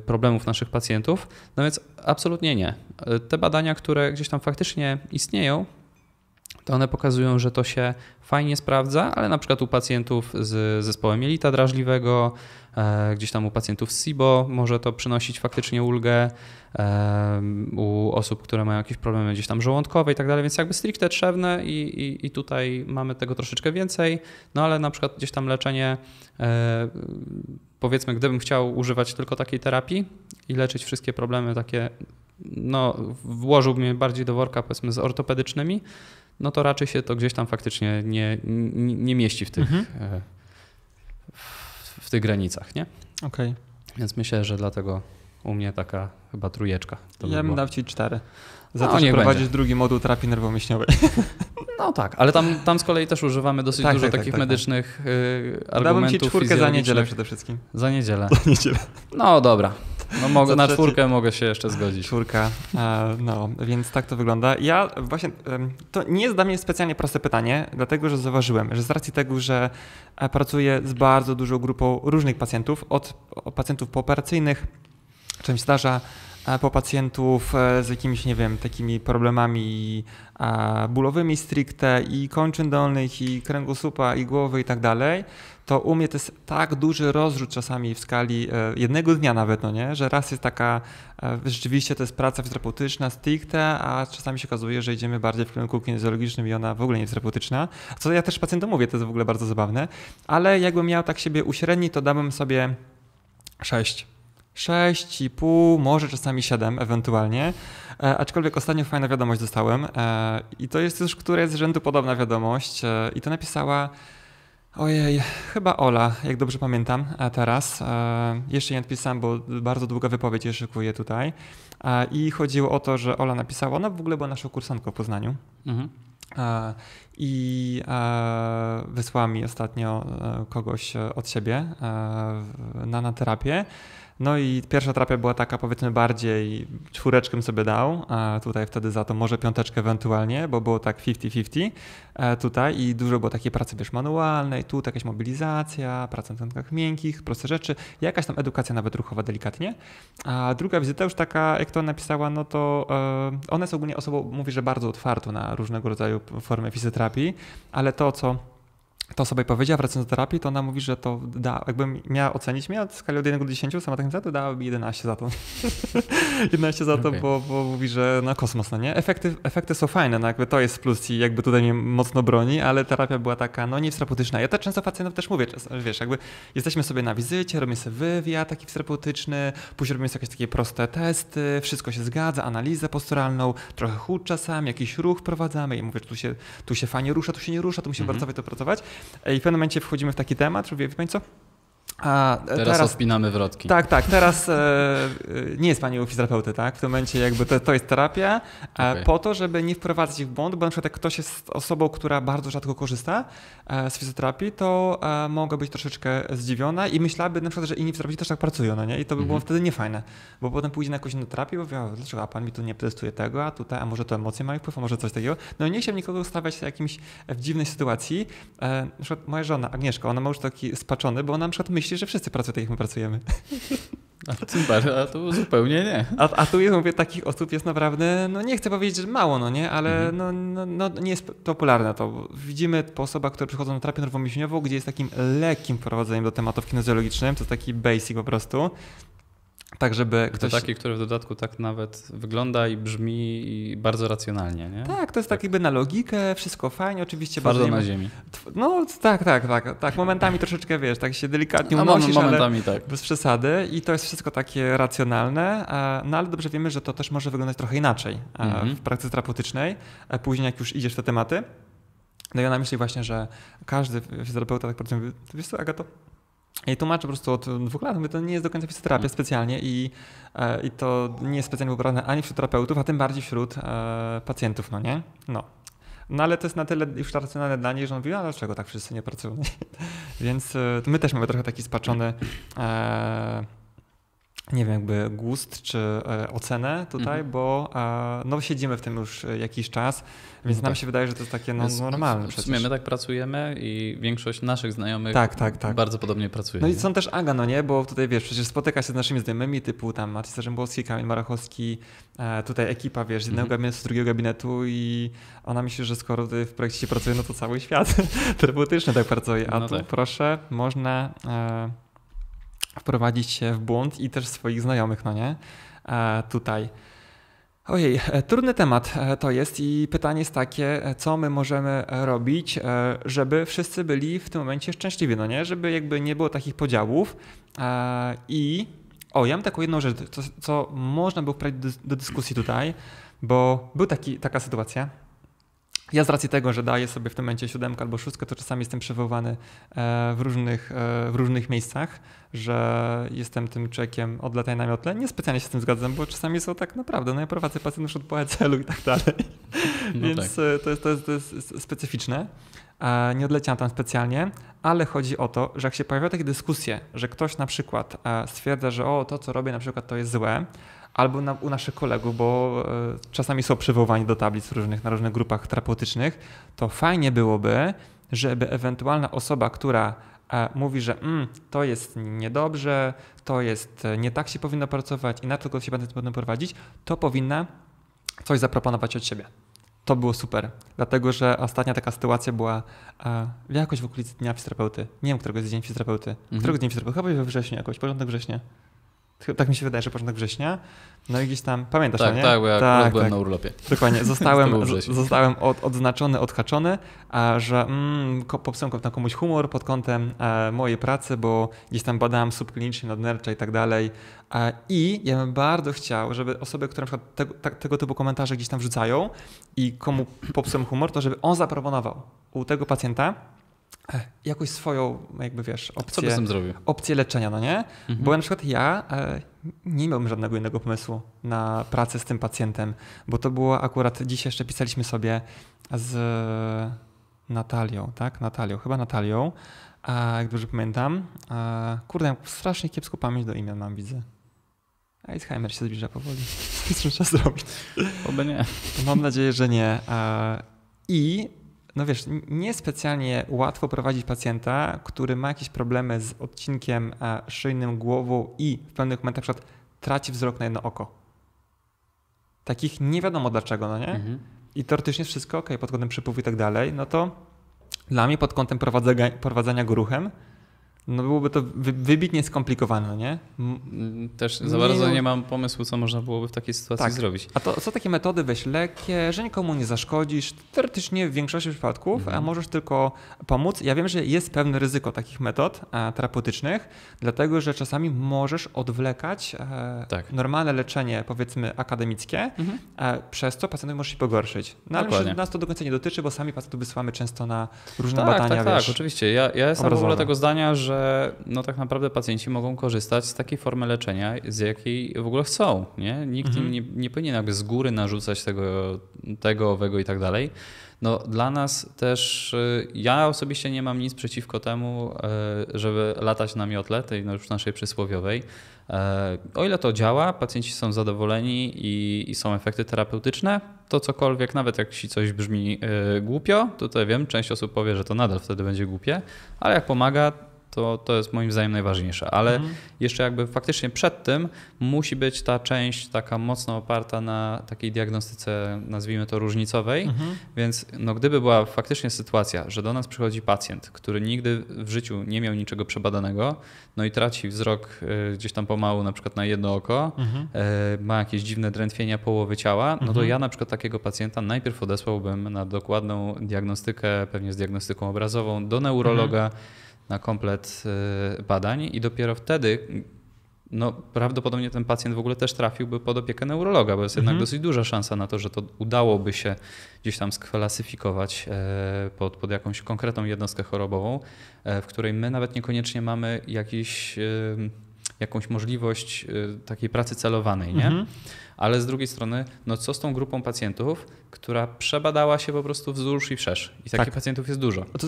problemów naszych pacjentów. No więc absolutnie nie. E, te badania, które gdzieś tam faktycznie istnieją, to one pokazują, że to się fajnie sprawdza, ale na przykład u pacjentów z zespołem jelita drażliwego, e, gdzieś tam u pacjentów z SIBO może to przynosić faktycznie ulgę, e, u osób, które mają jakieś problemy gdzieś tam żołądkowe i tak dalej, więc jakby stricte trzewne i, i, i tutaj mamy tego troszeczkę więcej, no ale na przykład gdzieś tam leczenie e, powiedzmy, gdybym chciał używać tylko takiej terapii i leczyć wszystkie problemy takie, no włożyłbym je bardziej do worka powiedzmy z ortopedycznymi, no to raczej się to gdzieś tam faktycznie nie, nie, nie mieści w tych, mhm. E, w, w, tych granicach, nie? Okej. Okay. Więc myślę, że dlatego u mnie taka chyba trójeczka. ja by bym dał ci cztery za no, to, nie prowadzisz drugi moduł terapii nerwomięśniowej. (laughs) No tak, ale tam, tam z kolei też używamy dosyć tak, dużo tak, tak takich tak, tak, medycznych y, argumentów Dałbym ci czwórkę za niedzielę przede wszystkim. Za niedzielę. (laughs) Za niedzielę. No dobra. No, mogę, na czwórkę mogę się jeszcze zgodzić. Czwórka, e, no, więc tak to wygląda. Ja właśnie, to nie jest dla mnie specjalnie proste pytanie, dlatego że zauważyłem, że z racji tego, że e, pracuję z bardzo dużą grupą różnych pacjentów, od pacjentów pooperacyjnych, czymś zdarza, po pacjentów e, z jakimiś, nie wiem, takimi problemami bólowymi stricte i kończyn dolnych, i kręgosłupa, i głowy i tak dalej, to u mnie to jest tak duży rozrzut czasami w skali e, jednego dnia nawet, no nie? że raz jest taka, e, rzeczywiście to jest praca terapeutyczna stricte, a czasami się okazuje, że idziemy bardziej w kierunku kinezjologicznym i ona w ogóle nie jest terapeutyczna, co ja też pacjentom mówię, to jest w ogóle bardzo zabawne, ale jakbym miał tak siebie uśrednić, to dałbym sobie 6 6,5, może czasami 7 ewentualnie. E, aczkolwiek ostatnio fajną wiadomość dostałem e, i to jest już któraś z rzędu podobna wiadomość e, i to napisała Ojej, chyba Ola, jak dobrze pamiętam a e, teraz. E, jeszcze nie odpisałem, bo bardzo długa wypowiedź je szykuję tutaj. E, I chodziło o to, że Ola napisała, ona w ogóle była naszą kursantką w Poznaniu. Mhm. E, I e, wysłała mi ostatnio kogoś od siebie na, na terapię. No i pierwsza trapia była taka powiedzmy bardziej, czwóreczkę sobie dał, a tutaj wtedy za to może piąteczkę ewentualnie, bo było tak 50-50 e, tutaj i dużo było takiej pracy wiesz, manualnej, tu jakaś mobilizacja, praca na tkankach miękkich, proste rzeczy, jakaś tam edukacja nawet ruchowa delikatnie. A druga wizyta już taka, jak to napisała, no to e, one są ogólnie osobą, mówi, że bardzo otwartą na różnego rodzaju formy fizjoterapii, ale to co to sobie powiedziała, wracając do terapii, to ona mówi, że to da, jakbym miała ocenić mnie w skali od 1 do 10, sama tak to dałaby 11 za to. 11 (laughs) za to, okay. bo, bo, mówi, że no kosmos, no nie? Efekty, efekty są fajne, no jakby to jest plus i jakby tutaj mnie mocno broni, ale terapia była taka, no nie terapeutyczna. Ja to często pacjentom też mówię, wiesz, jakby jesteśmy sobie na wizycie, robimy sobie wywiad taki terapeutyczny, później robimy sobie jakieś takie proste testy, wszystko się zgadza, analizę posturalną, trochę chód czasami, jakiś ruch prowadzamy i mówię, że tu się, tu się fajnie rusza, tu się nie rusza, tu musimy mm -hmm. bardzo to pracować i w pewnym momencie wchodzimy w taki temat, że wie, wie co, a e, teraz, teraz odpinamy wrotki. Tak, tak. Teraz e, e nie jest pani u fizjoterapeuty, tak? W tym momencie jakby to, to jest terapia e, okay. po to, żeby nie wprowadzać ich w błąd, bo na przykład jak ktoś jest osobą, która bardzo rzadko korzysta e, z fizjoterapii, to e, być troszeczkę zdziwiona i myślałaby na przykład, że inni fizjoterapeuci też tak pracują, no nie? I to by było mm -hmm. wtedy niefajne, bo potem pójdzie na jakąś inną terapię, bo mówi, dlaczego, a pan mi tu nie testuje tego, a tutaj, a może to emocje mają wpływ, a może coś takiego. No nie chciałem nikogo stawiać w jakimś w dziwnej sytuacji. E, na przykład moja żona, Agnieszka, ona ma już taki spaczony, bo ona na przykład myśli, myśli, że wszyscy pracują tak, jak my pracujemy. A, tym a tu zupełnie nie. A, a tu jest, mówię, takich osób jest naprawdę, no nie chcę powiedzieć, że mało, no nie, ale mhm. no, no, no, nie jest popularne to. Widzimy po osobach, które przychodzą na terapię nerwowo gdzie jest takim lekkim prowadzeniem do tematów kinezjologicznych, to taki basic po prostu, tak, żeby ktoś... To taki, który w dodatku tak nawet wygląda i brzmi bardzo racjonalnie, nie? Tak, to jest tak, jakby by na logikę, wszystko fajnie, oczywiście... Twardo bardzo na ziemi. No tak, tak, tak, tak. Momentami troszeczkę, wiesz, tak się delikatnie unosisz, no, momentami, tak. bez przesady i to jest wszystko takie racjonalne, no ale dobrze wiemy, że to też może wyglądać trochę inaczej mhm. w praktyce terapeutycznej, później jak już idziesz w te tematy. No ja na myśli właśnie, że każdy fizjoterapeuta tak pracuje, wiesz co, Agato, i tłumaczę po prostu od dwóch lat, mówię, to nie jest do końca fizjoterapia mm. specjalnie i, e, i to nie jest specjalnie wybrane ani wśród terapeutów, a tym bardziej wśród e, pacjentów, no nie? No. No ale to jest na tyle już racjonalne dla niej, że on mówi, a dlaczego tak wszyscy nie pracują? (laughs) Więc e, my też mamy trochę taki spaczony e, nie wiem, jakby gust czy e, ocenę tutaj, mhm. bo no, siedzimy w tym już jakiś czas, więc no nam tak. się wydaje, że to jest takie no, jest, normalne. W, w sumie my tak pracujemy i większość naszych znajomych tak, tak, tak. bardzo podobnie pracuje. No nie? i są też aga, no nie, bo tutaj wiesz, przecież spotyka się z naszymi znajomymi typu tam Maciej Zarzębowski, Kamil Marachowski, e, tutaj ekipa, wiesz, z jednego mhm. gabinetu, z drugiego gabinetu i ona myśli, że skoro tutaj w projekcie pracuje, no to cały (laughs) świat terapeutyczny tak pracuje, a no tu tak. proszę, można... E wprowadzić się w błąd i też swoich znajomych, no nie? E, tutaj. Ojej, e, trudny temat e, to jest i pytanie jest takie, co my możemy robić, żeby wszyscy byli w tym momencie szczęśliwi, no nie? Żeby jakby nie było takich podziałów i o, ja mam taką jedną rzecz, co, co można był wprowadzić do, do dyskusji tutaj, bo była taka sytuacja, ja z racji tego, że daję sobie w tym momencie siódemkę albo szóstkę, to czasami jestem przywoływany e, w różnych, e, w różnych miejscach, że jestem tym człowiekiem od lata i na miotle. się z tym zgadzam, bo czasami są tak naprawdę, no ja prowadzę pacjentów od PHL-u i tak dalej. No (laughs) Więc tak. E, to, jest, to, jest, to jest specyficzne. Nie odleciałem tam specjalnie, ale chodzi o to, że jak się pojawiają takie dyskusje, że ktoś na przykład stwierdza, że o, to co robię na przykład to jest złe, albo na, u naszych kolegów, bo e, czasami są przywoływani do tablic różnych na różnych grupach terapeutycznych, to fajnie byłoby, żeby ewentualna osoba, która e, mówi, że mm, to jest niedobrze, to jest e, nie tak się powinno pracować i na to się będę prowadzić, to powinna coś zaproponować od siebie. To było super, dlatego że ostatnia taka sytuacja była e, jakoś w okolicy Dnia Fizjoterapeuty. Nie wiem, którego jest Dzień Fizjoterapeuty. Mhm. Którego Dzień Fizjoterapeuty? Chyba we wrześniu jakoś, początek września. Tak mi się wydaje, że początek września. No i gdzieś tam, pamiętasz, tak, no nie? Tak, bo ja tak, byłem tak. na urlopie. Dokładnie, (laughs) zostałem, zostałem od, odznaczony, odhaczony, a że mm, popsułem komuś humor pod kątem e, mojej pracy, bo gdzieś tam badałem subklinicznie, nadnercze i tak dalej. E, I ja bym bardzo chciał, żeby osoby, które na przykład te, te, tak, tego typu komentarze gdzieś tam wrzucają i komu popsułem humor, to żeby on zaproponował u tego pacjenta, E, jakąś swoją, jakby wiesz, opcję, opcję leczenia, no nie? Mhm. Bo na przykład ja e, nie miałbym żadnego innego pomysłu na pracę z tym pacjentem, bo to było akurat, dzisiaj jeszcze pisaliśmy sobie z Natalią, tak? Natalią, chyba Natalią, jak dobrze pamiętam. E, kurde, ja strasznie kiepską pamięć do imion mam, widzę. Alzheimer się zbliża powoli. (laughs) Co trzeba zrobić? Oby nie. Mam nadzieję, że nie. I no wiesz, niespecjalnie łatwo prowadzić pacjenta, który ma jakieś problemy z odcinkiem e, szyjnym, głową i w pewnych momentach na przykład traci wzrok na jedno oko. Takich nie wiadomo dlaczego, no nie? Mhm. I teoretycznie wszystko, ok, pod kątem przypływu i tak dalej, no to dla mnie pod kątem prowadzenia, prowadzenia go ruchem no byłoby to wybitnie skomplikowane, no nie? Mm, mm, też za bardzo nie mam pomysłu, co można byłoby w takiej sytuacji tak. zrobić. A to są takie metody, weź lekkie, że nikomu nie zaszkodzisz, teoretycznie w większości przypadków, mhm. a możesz tylko pomóc. Ja wiem, że jest pewne ryzyko takich metod e, terapeutycznych, dlatego że czasami możesz odwlekać e, tak. normalne leczenie, powiedzmy akademickie, mhm. E, przez co pacjentowi możesz się pogorszyć. No ale myślę, nas to do końca nie dotyczy, bo sami pacjentów wysyłamy często na różne tak, badania. Tak, tak wiesz, tak, oczywiście. Ja, ja jestem w ogóle tego zdania, że że no tak naprawdę pacjenci mogą korzystać z takiej formy leczenia, z jakiej w ogóle chcą. Nie? Nikt mhm. im nie, nie powinien jakby z góry narzucać tego, tego owego i tak dalej. No, dla nas też, y, ja osobiście nie mam nic przeciwko temu, y, żeby latać na miotle, tej no, już naszej przysłowiowej. Y, o ile to działa, pacjenci są zadowoleni i, i są efekty terapeutyczne, to cokolwiek, nawet jak ci coś brzmi głupio, to tutaj wiem, część osób powie, że to nadal wtedy będzie głupie, ale jak pomaga, to, to jest moim zdaniem najważniejsze. Ale mhm. jeszcze jakby faktycznie przed tym musi być ta część taka mocno oparta na takiej diagnostyce, nazwijmy to różnicowej. Mhm. Więc no, gdyby była faktycznie sytuacja, że do nas przychodzi pacjent, który nigdy w życiu nie miał niczego przebadanego, no i traci wzrok y, gdzieś tam pomału, na przykład na jedno oko, mhm. Y, ma jakieś dziwne drętwienia połowy ciała, no to mhm. ja na przykład takiego pacjenta najpierw odesłałbym na dokładną diagnostykę, pewnie z diagnostyką obrazową, do neurologa mhm na komplet y, badań i dopiero wtedy no, prawdopodobnie ten pacjent w ogóle też trafiłby pod opiekę neurologa, bo jest mhm. jednak dosyć duża szansa na to, że to udałoby się gdzieś tam sklasyfikować e, pod, pod jakąś konkretną jednostkę chorobową, e, w której my nawet niekoniecznie mamy jakiś, jakąś możliwość e, takiej pracy celowanej. Nie? Mhm ale z drugiej strony, no co z tą grupą pacjentów, która przebadała się po prostu wzdłuż i wszerz. I takich tak. pacjentów jest dużo. No to,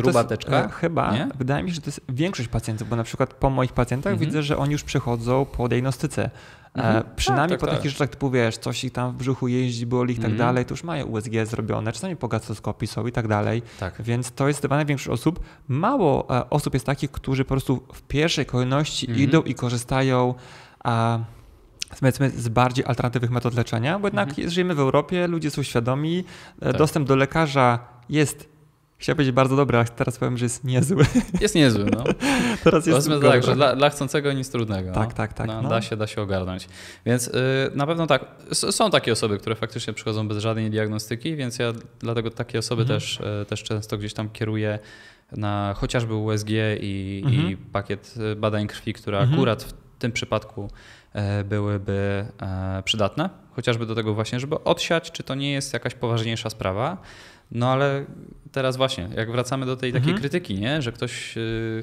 Gruba jest, e, chyba, nie? wydaje mi się, że to jest większość pacjentów, bo na przykład po moich pacjentach mhm. widzę, że oni już przychodzą po diagnostyce. E, mhm. Tak, przynajmniej tak, tak, po takich tak. rzeczach typu, wiesz, coś ich tam w brzuchu jeździ, boli i tak mhm. dalej, to już mają USG zrobione, czasami po gastroskopii są i tak dalej. Tak. Więc to jest zdecydowanie większość osób. Mało e, osób jest takich, którzy po prostu w pierwszej kolejności mhm. idą i korzystają a, powiedzmy, z bardziej alternatywnych metod leczenia, bo jednak mhm. żyjemy w Europie, ludzie są świadomi, e, tak. dostęp do lekarza jest Chciałem powiedzieć bardzo dobry, ale teraz powiem, że jest niezły. Jest niezły, no. (laughs) teraz jest Powiedzmy tak, że dla, dla, chcącego nic trudnego. Tak, no. tak, tak. No, no. Da, się, da się ogarnąć. Więc yy, na pewno tak, S są takie osoby, które faktycznie przychodzą bez żadnej diagnostyki, więc ja dlatego takie osoby mhm. też, e, też często gdzieś tam kieruję na chociażby USG i, mhm. i pakiet y, badań krwi, która mhm. akurat w tym przypadku E, byłyby e, przydatne, chociażby do tego właśnie, żeby odsiać, czy to nie jest jakaś poważniejsza sprawa. No ale teraz właśnie, jak wracamy do tej takiej mhm. krytyki, nie? że ktoś y,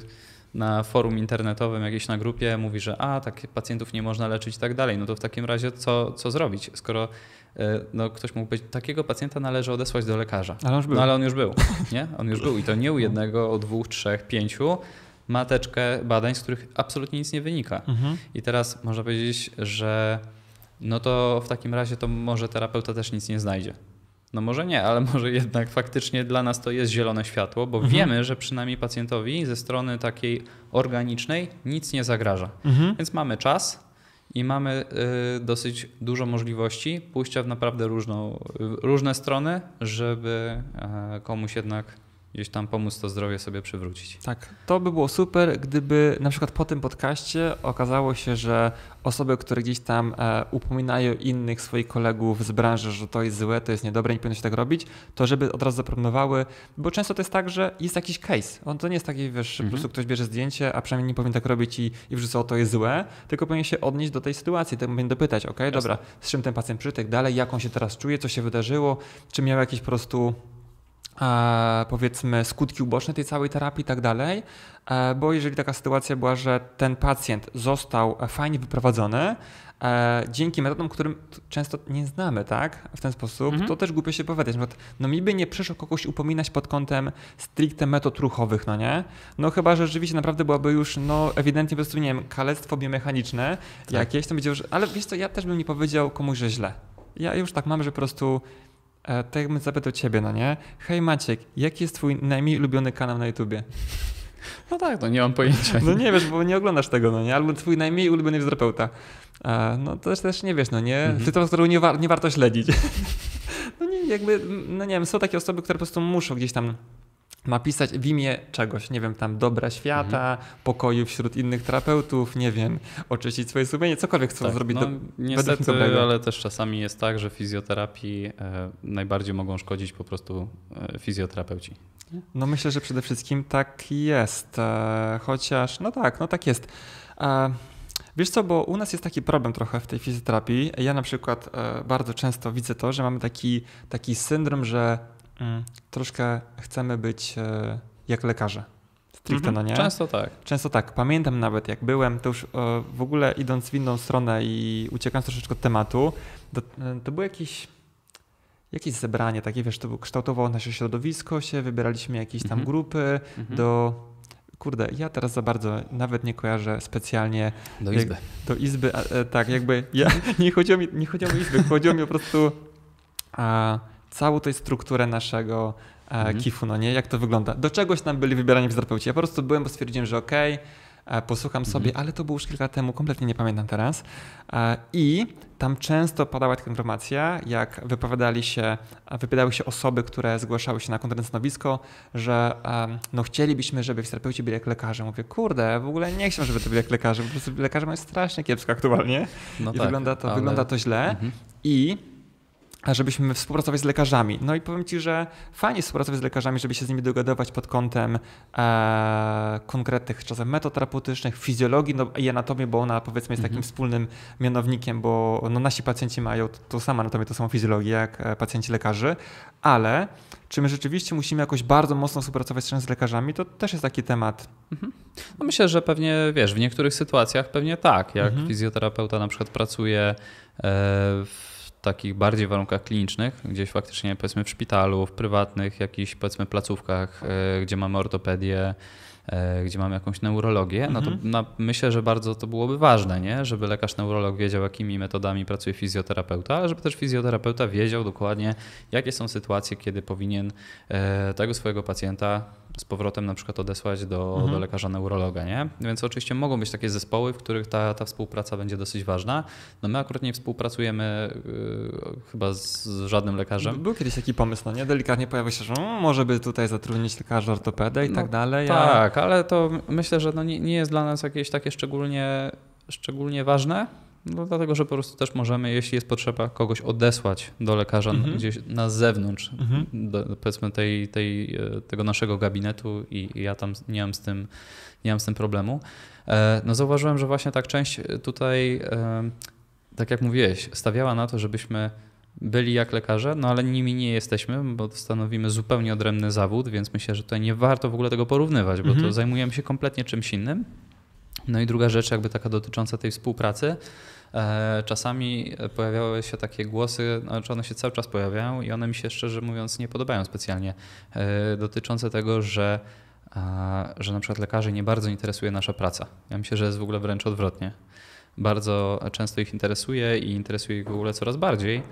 na forum internetowym, jakiejś na grupie mówi, że a, tak pacjentów nie można leczyć i tak dalej, no to w takim razie co, co zrobić, skoro e, no, ktoś mógł być, takiego pacjenta należy odesłać do lekarza. Ale on już no, był. No ale on już był, nie? On już (laughs) był i to nie u jednego, o dwóch, trzech, pięciu, mateczkę badań, z których absolutnie nic nie wynika. Mhm. I teraz można powiedzieć, że no to w takim razie to może terapeuta też nic nie znajdzie. No może nie, ale może jednak faktycznie dla nas to jest zielone światło, bo mhm. wiemy, że przynajmniej pacjentowi ze strony takiej organicznej nic nie zagraża. Mhm. Więc mamy czas, i mamy y, dosyć dużo możliwości pójścia w naprawdę różną, różne strony, żeby y, komuś jednak gdzieś tam pomóc to zdrowie sobie przywrócić. Tak, to by było super, gdyby na przykład po tym podcaście okazało się, że osoby, które gdzieś tam e, upominają innych swoich kolegów z branży, że to jest złe, to jest niedobre, nie powinno się tak robić, to żeby od razu zaproponowały, bo często to jest tak, że jest jakiś case. On to nie jest taki, wiesz, mhm. po prostu ktoś bierze zdjęcie, a przynajmniej nie powinien tak robić i, i wrzuca o to jest złe, tylko powinien się odnieść do tej sytuacji, to powinien dopytać, okej, dobra, z czym ten pacjent przytek, dalej, jak on się teraz czuje, co się wydarzyło, czy miał jakieś po prostu E, powiedzmy skutki uboczne tej całej terapii i tak dalej, e, bo jeżeli taka sytuacja była, że ten pacjent został e, fajnie wyprowadzony, e, dzięki metodom, którym często nie znamy, tak, w ten sposób, mhm. to też głupio się powiedzieć. No, no mi by nie przyszło kogoś upominać pod kątem stricte metod ruchowych, no nie? No chyba, że rzeczywiście naprawdę byłaby już, no ewidentnie po prostu, nie wiem, kalectwo biomechaniczne tak. jakieś, to będzie już, ale wiesz co, ja też bym nie powiedział komuś, że źle. Ja już tak mam, że po prostu e, tak jakbym zapytał ciebie, no nie? Hej Maciek, jaki jest twój najmniej ulubiony kanał na YouTubie? (laughs) No tak, no nie mam pojęcia. (laughs) No nie wiesz, bo nie oglądasz tego, no nie? Albo twój najmniej ulubiony fizjoterapeuta. E, no to też, też nie wiesz, no nie? Mhm. to, którą nie, wa nie warto śledzić. (laughs) no nie, jakby, no nie wiem, są takie osoby, które po prostu muszą gdzieś tam ma pisać w imię czegoś, nie wiem, tam dobra świata, mhm. pokoju wśród innych terapeutów, nie wiem, oczyścić swoje sumienie, cokolwiek chcą tak, zrobić. No, do, niestety, ale też czasami jest tak, że fizjoterapii e, najbardziej mogą szkodzić po prostu e, fizjoterapeuci. No myślę, że przede wszystkim tak jest, e, chociaż, no tak, no tak jest. E, wiesz co, bo u nas jest taki problem trochę w tej fizjoterapii. Ja na przykład e, bardzo często widzę to, że mamy taki, taki syndrom, że Mm. troszkę chcemy być e, jak lekarze. Stricte, mhm. no nie? Często tak. Często tak. Pamiętam nawet, jak byłem, to już e, w ogóle idąc w inną stronę i uciekając troszeczkę od tematu, e, to był jakiś jakieś zebranie takie, wiesz, to kształtowało nasze środowisko się, wybieraliśmy jakieś tam mhm. grupy mhm. do... Kurde, ja teraz za bardzo nawet nie kojarzę specjalnie... Do izby. Jak, do izby, a, tak, jakby ja, (laughs) nie, chodziło mi, nie chodziło mi o izby, chodziło mi po prostu... A, całą tę strukturę naszego e, mhm. kifu, no nie? Jak to wygląda? Do czegoś nam byli wybierani w terapeucie. Ja po prostu byłem, bo stwierdziłem, że okej, okay, e, posłucham mhm. sobie, ale to było już kilka lat temu, kompletnie nie pamiętam teraz. E, I tam często padała taka informacja, jak wypowiadali się, wypowiadały się osoby, które zgłaszały się na konferencję stanowisko, że no chcielibyśmy, żeby w terapeucie byli jak lekarze. Mówię, kurde, w ogóle nie chcę, żeby to byli jak lekarze, po prostu lekarze mają strasznie kiepsko aktualnie no i tak, wygląda, to, ale... wygląda to źle. Mhm. I żebyśmy współpracować z lekarzami. No i powiem Ci, że fajnie współpracować z lekarzami, żeby się z nimi dogadywać pod kątem e, konkretnych czasem metod terapeutycznych, fizjologii no, i anatomii, bo ona powiedzmy jest takim mhm. wspólnym mianownikiem, bo no, nasi pacjenci mają tą samą anatomię, tą samą fizjologię jak e, pacjenci lekarzy, ale czy my rzeczywiście musimy jakoś bardzo mocno współpracować z lekarzami, to też jest taki temat. Mhm. No myślę, że pewnie wiesz, w niektórych sytuacjach pewnie tak, jak mhm. fizjoterapeuta na przykład pracuje e, w takich bardziej warunkach klinicznych, gdzieś faktycznie powiedzmy w szpitalu, w prywatnych jakichś powiedzmy placówkach, e, gdzie mamy ortopedię, e, gdzie mamy jakąś neurologię, no to mhm. na, myślę, że bardzo to byłoby ważne, nie? żeby lekarz neurolog wiedział, jakimi metodami pracuje fizjoterapeuta, ale żeby też fizjoterapeuta wiedział dokładnie, jakie są sytuacje, kiedy powinien e, tego swojego pacjenta z powrotem na przykład odesłać do, mhm. do lekarza neurologa, nie? Więc oczywiście mogą być takie zespoły, w których ta, ta współpraca będzie dosyć ważna. No my akurat nie współpracujemy yy, chyba z, z, żadnym lekarzem. Był kiedyś taki pomysł, no nie? Delikatnie pojawia się, że mm, może by tutaj zatrudnić lekarza ortopedę i tak no, tak dalej. Tak, ale to myślę, że no nie, nie jest dla nas jakieś takie szczególnie, szczególnie ważne. No, dlatego, że po prostu też możemy, jeśli jest potrzeba, kogoś odesłać do lekarza mhm. gdzieś na zewnątrz, mhm. do, powiedzmy tej, tej, e, tego naszego gabinetu i ja tam nie mam z tym, nie mam z tym problemu. E, no, zauważyłem, że właśnie tak część tutaj, e, tak jak mówiłeś, stawiała na to, żebyśmy byli jak lekarze, no ale nimi nie jesteśmy, bo stanowimy zupełnie odrębny zawód, więc myślę, że tutaj nie warto w ogóle tego porównywać, bo mhm. to zajmujemy się kompletnie czymś innym. No i druga rzecz, jakby taka dotycząca tej współpracy. E, czasami pojawiały się takie głosy, znaczy one się cały czas pojawiają i one mi się szczerze mówiąc nie podobają specjalnie, e, dotyczące tego, że e, że na przykład lekarzy nie bardzo interesuje nasza praca. Ja myślę, że jest w ogóle wręcz odwrotnie. Bardzo często ich interesuje i interesuje ich w ogóle coraz bardziej.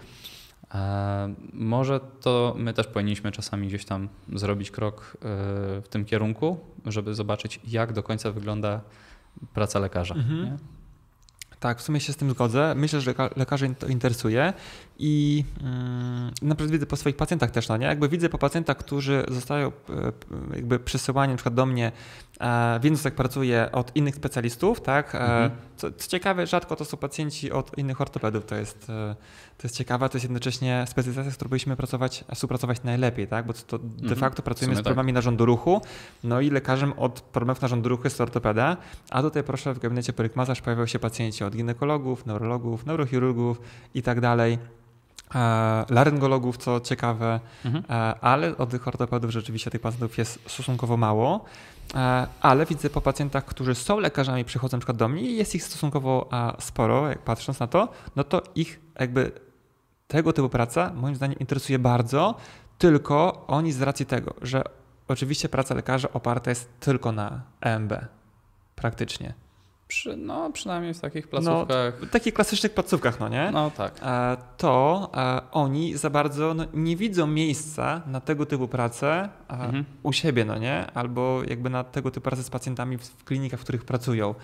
Może to my też powinniśmy czasami gdzieś tam zrobić krok w tym kierunku, żeby zobaczyć, jak do końca wygląda praca lekarza. Mhm. Tak, w sumie się z tym zgodzę. Myślę, że lekarze to interesuje i yy, mm, naprawdę widzę po swoich pacjentach też, no nie? Jakby widzę po pacjentach, którzy zostają e, jakby przesyłani na przykład do mnie, e, wiedząc jak pracuję od innych specjalistów, tak? E, mhm. Co, co, ciekawe, rzadko to są pacjenci od innych ortopedów, to jest, e, to jest ciekawe, to jest jednocześnie specjalizacja, z którą byliśmy pracować, współpracować najlepiej, tak? Bo to de mhm. facto pracujemy z tak. problemami tak. narządu ruchu, no i lekarzem od problemów narządu ruchu jest ortopeda, a tutaj proszę w gabinecie perykmasaż pojawiają się pacjenci od ginekologów, neurologów, neurochirurgów i tak dalej. E, laryngologów, co ciekawe, mhm. E, ale od tych ortopedów rzeczywiście tych pacjentów jest stosunkowo mało. E, ale widzę po pacjentach, którzy są lekarzami, przychodzą np. do mnie i jest ich stosunkowo sporo, jak patrząc na to, no to ich jakby tego typu praca moim zdaniem interesuje bardzo, tylko oni z racji tego, że oczywiście praca lekarza oparta jest tylko na EMB praktycznie. Przy, no, przynajmniej w takich no, placówkach. No, w takich klasycznych placówkach, no nie? No tak. E, to e, oni za bardzo no, nie widzą miejsca na tego typu pracę e, mhm. u siebie, no nie? Albo jakby na tego typu pracę z pacjentami w, klinikach, w których pracują.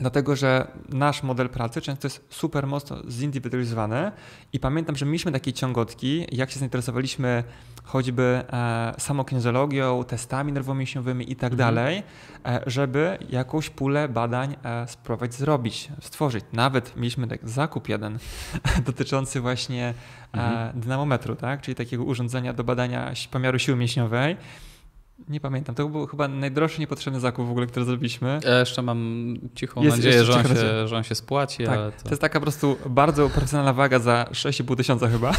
Dlatego, że nasz model pracy często jest super mocno zindywidualizowany i pamiętam, że mieliśmy takie ciągotki, jak się zainteresowaliśmy choćby e, samokinezologią, testami nerwomięśniowymi i tak mhm. dalej, e, żeby jakąś pulę badań e, spróbować zrobić, stworzyć. Nawet mieliśmy tak zakup jeden (laughs) dotyczący właśnie e, mhm. dynamometru, tak? czyli takiego urządzenia do badania pomiaru siły mięśniowej. Nie pamiętam. To był chyba najdroższy niepotrzebny zakup w ogóle, który zrobiliśmy. Ja jeszcze mam cichą jest nadzieję, że on, się, że on się spłaci. Tak. To... to... jest taka po prostu bardzo profesjonalna waga za 6,5 tysiąca chyba.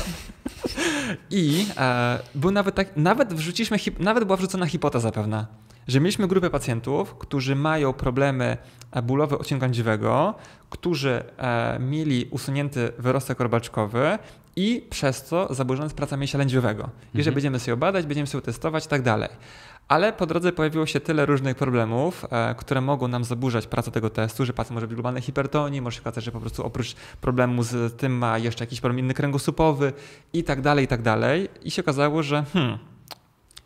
I e, był nawet tak, nawet wrzuciliśmy, nawet była wrzucona hipoteza pewna, że mieliśmy grupę pacjentów, którzy mają problemy bólowe odcinka dziwego, którzy e, mieli usunięty wyrostek robaczkowy i przez co zaburzona jest praca mięśnia lędźwiowego. Mhm. I że mhm. będziemy sobie badać, będziemy sobie testować i tak dalej ale po drodze pojawiło się tyle różnych problemów, e, które mogą nam zaburzać pracę tego testu, że pacjent może być globalny hipertonii, może się okazać, że po prostu oprócz problemu z tym ma jeszcze jakiś problem inny kręgosłupowy i tak dalej, i tak dalej. I się okazało, że hmm,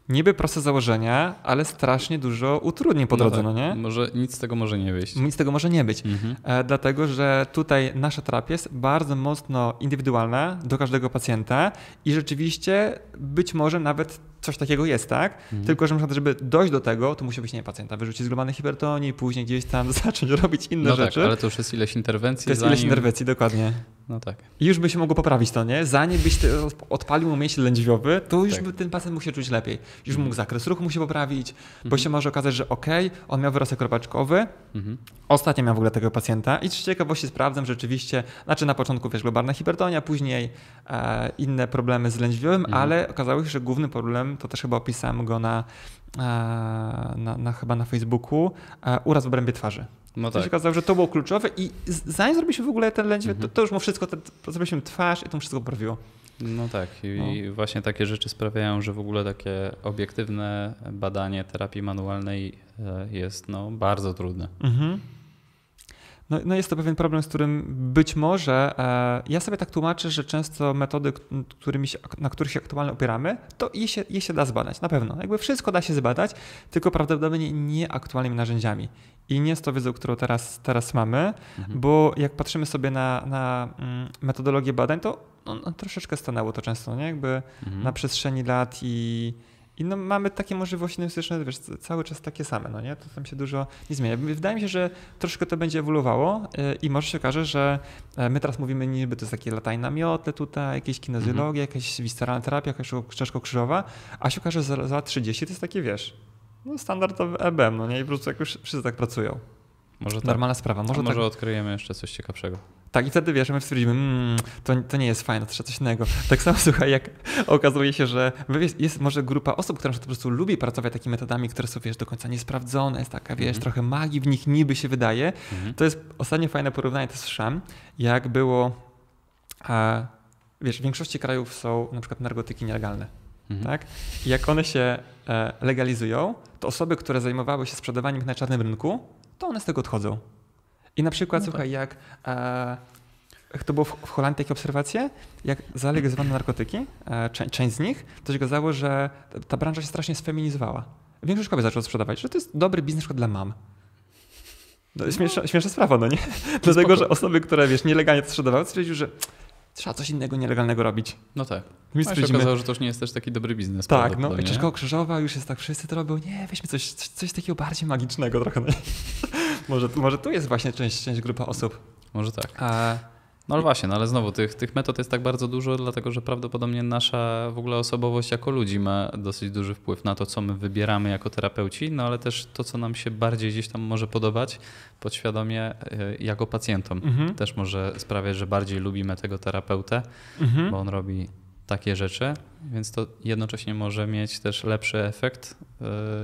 niby proste założenia, ale strasznie dużo utrudnień po no drodze, no, tak. no nie? Może nic z tego może nie wyjść. Nic z tego może nie być. Mhm. E, dlatego, że tutaj nasza terapia jest bardzo mocno indywidualna do każdego pacjenta i rzeczywiście być może nawet coś takiego jest, tak? Mhm. Tylko, że na przykład, żeby dojść do tego, to musi być, nie pacjenta wyrzucić z globalnej hipertonii, później gdzieś tam (laughs) zacząć robić inne no tak, rzeczy. Tak, ale to już jest ileś interwencji. To jest zanim... ileś interwencji, dokładnie. No tak. I już by się mogło poprawić to, nie? Zanim byś odpalił mu mięsień lędźwiowy, to już tak. by ten pacjent mógł się czuć lepiej. Już mhm. mógł zakres ruchu mu się poprawić, bo mhm. się może okazać, że okej, okay, on miał wyrosek kropaczkowy, mm. ostatnio miał w ogóle tego pacjenta i z ciekawości sprawdzam rzeczywiście, znaczy na początku, wiesz, globalna hipertonia, później e, inne problemy z lędźwiowym, ale okazało się, że główny problem to też chyba opisałem go na, e, na, na chyba na Facebooku, e, uraz w obrębie twarzy. No tak. To się tak. okazało, że to było kluczowe i zanim zrobiliśmy w ogóle ten lędźwie, mhm. to, to, już mu wszystko, te, zrobiliśmy twarz i to mu wszystko poprawiło. No tak i no. właśnie takie rzeczy sprawiają, że w ogóle takie obiektywne badanie terapii manualnej e, jest no, bardzo trudne. Mhm. No, no, jest to pewien problem, z którym być może e, ja sobie tak tłumaczę, że często metody, którymi się, na których się aktualnie opieramy, to je się, je się da zbadać, na pewno. Jakby wszystko da się zbadać, tylko prawdopodobnie nie aktualnymi narzędziami. I nie z tą wiedzą, którą teraz, teraz mamy, mhm. bo jak patrzymy sobie na, na mm, metodologię badań, to no, no, troszeczkę stanęło to często, nie? Jakby mhm. na przestrzeni lat i i no, mamy takie możliwości logistyczne, wiesz, cały czas takie same, no nie? To tam się dużo nie zmienia. Wydaje mi się, że troszkę to będzie ewoluowało y, i może się okaże, że e, my teraz mówimy niby to jest takie latanie na miotle tutaj, jakieś kinezjologia, mm -hmm. jakaś wisceralna terapia, jakaś czaszko krzyżowa, a się okaże, że za, za 30 to jest takie, wiesz, no standardowy EBM, e no nie? I po prostu jak już wszyscy tak pracują. Może tak. Normalna sprawa. Może, może tak... odkryjemy jeszcze coś ciekawszego. Tak, i wtedy wiesz, my stwierdzimy, mmm, to, to nie jest fajne, to trzeba coś innego. Tak samo słuchaj, jak okazuje się, że jest, jest może grupa osób, która po prostu lubi pracować takimi metodami, które są, wiesz, do końca niesprawdzone, jest taka, wiesz, mm -hmm. trochę magii w nich niby się wydaje. Mm -hmm. To jest ostatnie fajne porównanie, to słyszałem, jak było, a, wiesz, w większości krajów są na przykład narkotyki nielegalne, mhm. tak? I jak one się e, legalizują, to osoby, które zajmowały się sprzedawaniem ich na czarnym rynku, to one z tego odchodzą. I na przykład, no słuchaj, tak. e, jak to było w Holandii takie obserwacje, jak zalegalizowano narkotyki, e, część z nich, to się okazało, że ta branża się strasznie sfeminizowała. Większość kobiet zaczęła sprzedawać, że to jest dobry biznes dla mam. No, śmieszna, śmieszna sprawa, no nie? Dlatego, że osoby, które wiesz, nielegalnie to sprzedawały, stwierdziły, że trzeba coś innego nielegalnego robić. No tak. My A no stwierdzimy... się okazało, że to już nie jest też taki dobry biznes. Tak, no Czeszko Krzyżowa już jest tak, wszyscy to robią, nie, weźmy coś, coś, coś takiego bardziej magicznego trochę. No. (laughs) może, może tu jest właśnie część, część grupa osób. Może tak. A... No właśnie, no ale znowu tych, tych metod jest tak bardzo dużo, dlatego że prawdopodobnie nasza w ogóle osobowość jako ludzi ma dosyć duży wpływ na to, co my wybieramy jako terapeuci, no ale też to, co nam się bardziej gdzieś tam może podobać podświadomie e, jako pacjentom. Mhm. Też może sprawiać, że bardziej lubimy tego terapeutę, mhm. bo on robi takie rzeczy, więc to jednocześnie może mieć też lepszy efekt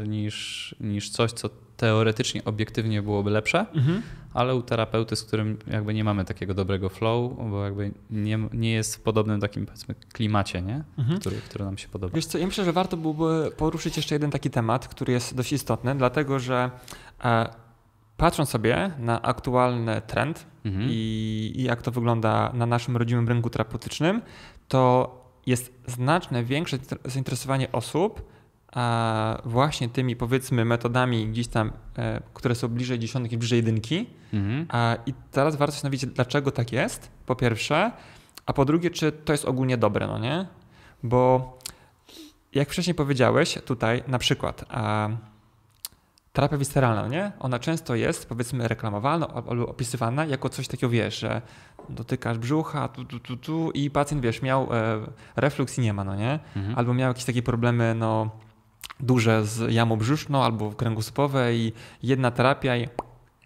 yy, niż, niż coś, co teoretycznie, obiektywnie byłoby lepsze, mhm. ale u terapeuty, z którym jakby nie mamy takiego dobrego flow, bo jakby nie, nie jest w podobnym takim powiedzmy klimacie, nie? Mhm. Który, który nam się podoba. Wiesz co, ja myślę, że warto byłoby poruszyć jeszcze jeden taki temat, który jest dość istotny, dlatego że e, patrząc sobie na aktualny trend mhm. i, i jak to wygląda na naszym rodzimym rynku terapeutycznym, to jest znacznie większe zainteresowanie osób, a właśnie tymi powiedzmy metodami gdzieś tam, e, które są bliżej dziesiątki, bliżej jedynki. Mhm. A, I teraz warto się dowiedzieć, dlaczego tak jest, po pierwsze, a po drugie, czy to jest ogólnie dobre, no nie? Bo jak wcześniej powiedziałeś tutaj, na przykład a, terapia wisteralna, no nie? Ona często jest, powiedzmy, reklamowana albo opisywana jako coś takiego, wiesz, że dotykasz brzucha, tu, tu, tu, tu i pacjent, wiesz, miał e, refluks i nie ma, no nie? Mhm. Albo miał jakieś takie problemy, no duże z jamą brzuszną albo w kręgosłupowe i jedna terapia i,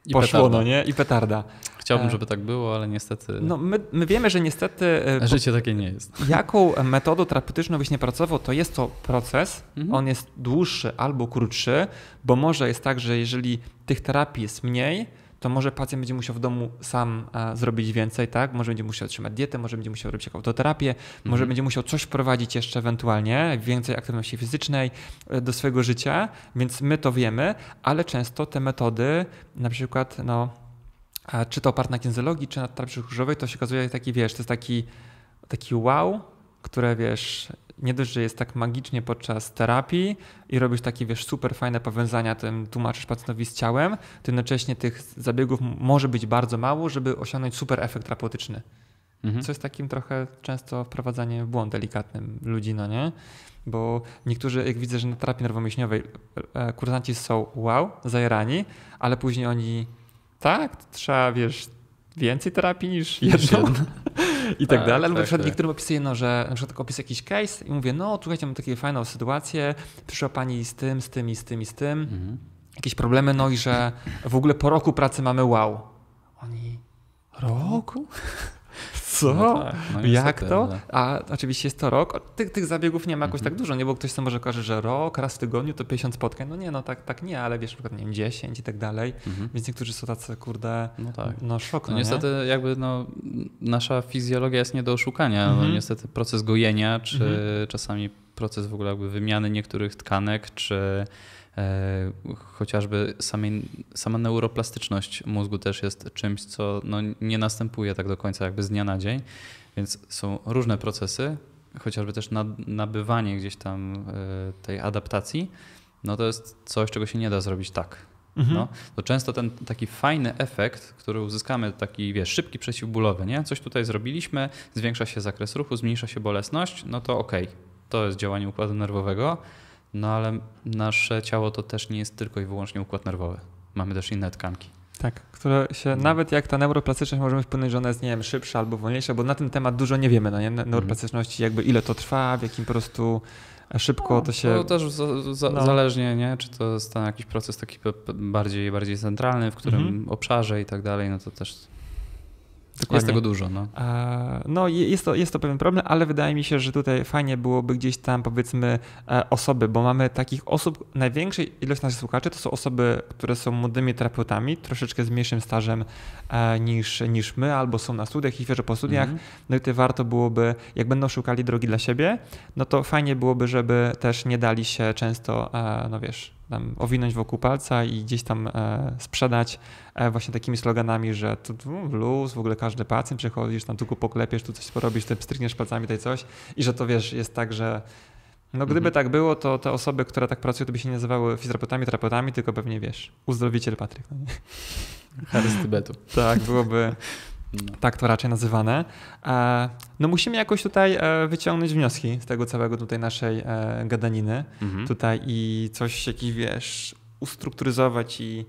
I poszło, petarda. no nie? I petarda. Chciałbym, e, żeby tak było, ale niestety. No, my, my wiemy, że niestety. E, Życie takie nie jest. (laughs) Jaką metodą terapeutyczną byś nie pracował, to jest to proces. Mhm. On jest dłuższy albo krótszy, bo może jest tak, że jeżeli tych terapii jest mniej, to może pacjent będzie musiał w domu sam e, zrobić więcej, tak? Może będzie musiał otrzymać dietę, może będzie musiał robić jakąś autoterapię, może mhm. będzie musiał coś wprowadzić jeszcze ewentualnie, więcej aktywności fizycznej e, do swojego życia, więc my to wiemy, ale często te metody, na przykład, no, czy to oparte na kinezjologii, czy na terapii krzyżowej, to się okazuje taki, wiesz, to jest taki, taki wow, które wiesz, nie dość, że jest tak magicznie podczas terapii i robisz takie, wiesz, super fajne powiązania, tym tłumaczysz pacjentowi z ciałem, to jednocześnie tych zabiegów może być bardzo mało, żeby osiągnąć super efekt terapeutyczny. Mhm. Co jest takim trochę często wprowadzaniem w błąd delikatnym ludzi, no nie? Bo niektórzy, jak widzę, że na terapii nerwomięśniowej e, e, kursanci są wow, zajerani, ale później oni tak, trzeba, wiesz, więcej terapii niż jedną (laughs) i tak, tak dalej. Albo tak, przykład tak. niektórym opisuje, no, że na przykład tak jakiś case i mówię, no słuchajcie, mam taką fajną sytuację, przyszła pani z tym, z tym i z tym i z tym, mhm. jakieś problemy, no i że w ogóle po roku pracy mamy wow. Oni, roku? Co? No tak, no Jak to? No tak. A oczywiście jest to rok. Tych, tych zabiegów nie ma jakoś tak mhm. dużo, nie? Bo ktoś sobie może każe że rok, raz w tygodniu to 50 spotkań. No nie, no tak, tak nie, ale wiesz, na przykład, nie wiem, 10 i tak dalej. Mhm. Więc niektórzy są tacy, kurde, no, tak. no, no szok. No, no niestety nie? jakby no, nasza fizjologia jest nie do oszukania. No, mhm. niestety proces gojenia, czy czasami proces w ogóle jakby wymiany niektórych tkanek, czy E, chociażby samej, sama neuroplastyczność mózgu też jest czymś, co no, nie następuje tak do końca jakby z dnia na dzień, więc są różne procesy, chociażby też nabywanie gdzieś tam e, tej adaptacji, no to jest coś, czego się nie da zrobić tak. Mhm. No, to często ten taki fajny efekt, który uzyskamy, taki wiesz, szybki przeciwbólowy nie? Coś tutaj zrobiliśmy, zwiększa się zakres ruchu, zmniejsza się bolesność, no to okej, okay, to jest działanie układu nerwowego, no ale nasze ciało to też nie jest tylko i wyłącznie układ nerwowy. Mamy też inne tkanki. Tak, które się, no. nawet jak ta neuroplastyczność możemy wpłynąć, że ona jest, nie wiem, szybsza albo wolniejsza, bo na ten temat dużo nie wiemy, no nie? Mhm. Neuroplastyczności, jakby ile to trwa, w jakim po prostu e, szybko no, to się... To też z no. zależnie, nie? Czy to jest jakiś proces taki bardziej, bardziej centralny, w którym mhm. obszarze i tak dalej, no to też Dokładnie. Jest tego dużo. No, no jest, to, jest to pewien problem, ale wydaje mi się, że tutaj fajnie byłoby gdzieś tam powiedzmy e, osoby, bo mamy takich osób, największa ilość naszych słuchaczy to są osoby, które są młodymi terapeutami, troszeczkę z mniejszym stażem e, niż, niż my, albo są na studiach i świeżo po studiach. Mhm. No i tutaj warto byłoby, jak będą szukali drogi dla siebie, no to fajnie byłoby, żeby też nie dali się często, e, no wiesz, tam owinąć wokół palca i gdzieś tam e, sprzedać e, właśnie takimi sloganami, że tu, tu luz, w ogóle każdy pacjent przychodzisz, tam tylko poklepiesz, tu coś porobisz, ty strykniesz palcami tutaj coś i że to wiesz, jest tak, że no gdyby mhm. tak było, to te osoby, które tak pracują, to by się nie nazywały fizjoterapeutami, terapeutami, tylko pewnie wiesz, uzdrowiciel Patryk. No Harry z Tybetu. Tak, byłoby tak to raczej nazywane. E, no musimy jakoś tutaj e, wyciągnąć wnioski z tego całego tutaj naszej e, gadaniny mhm. tutaj i coś, jakiś wiesz, ustrukturyzować i,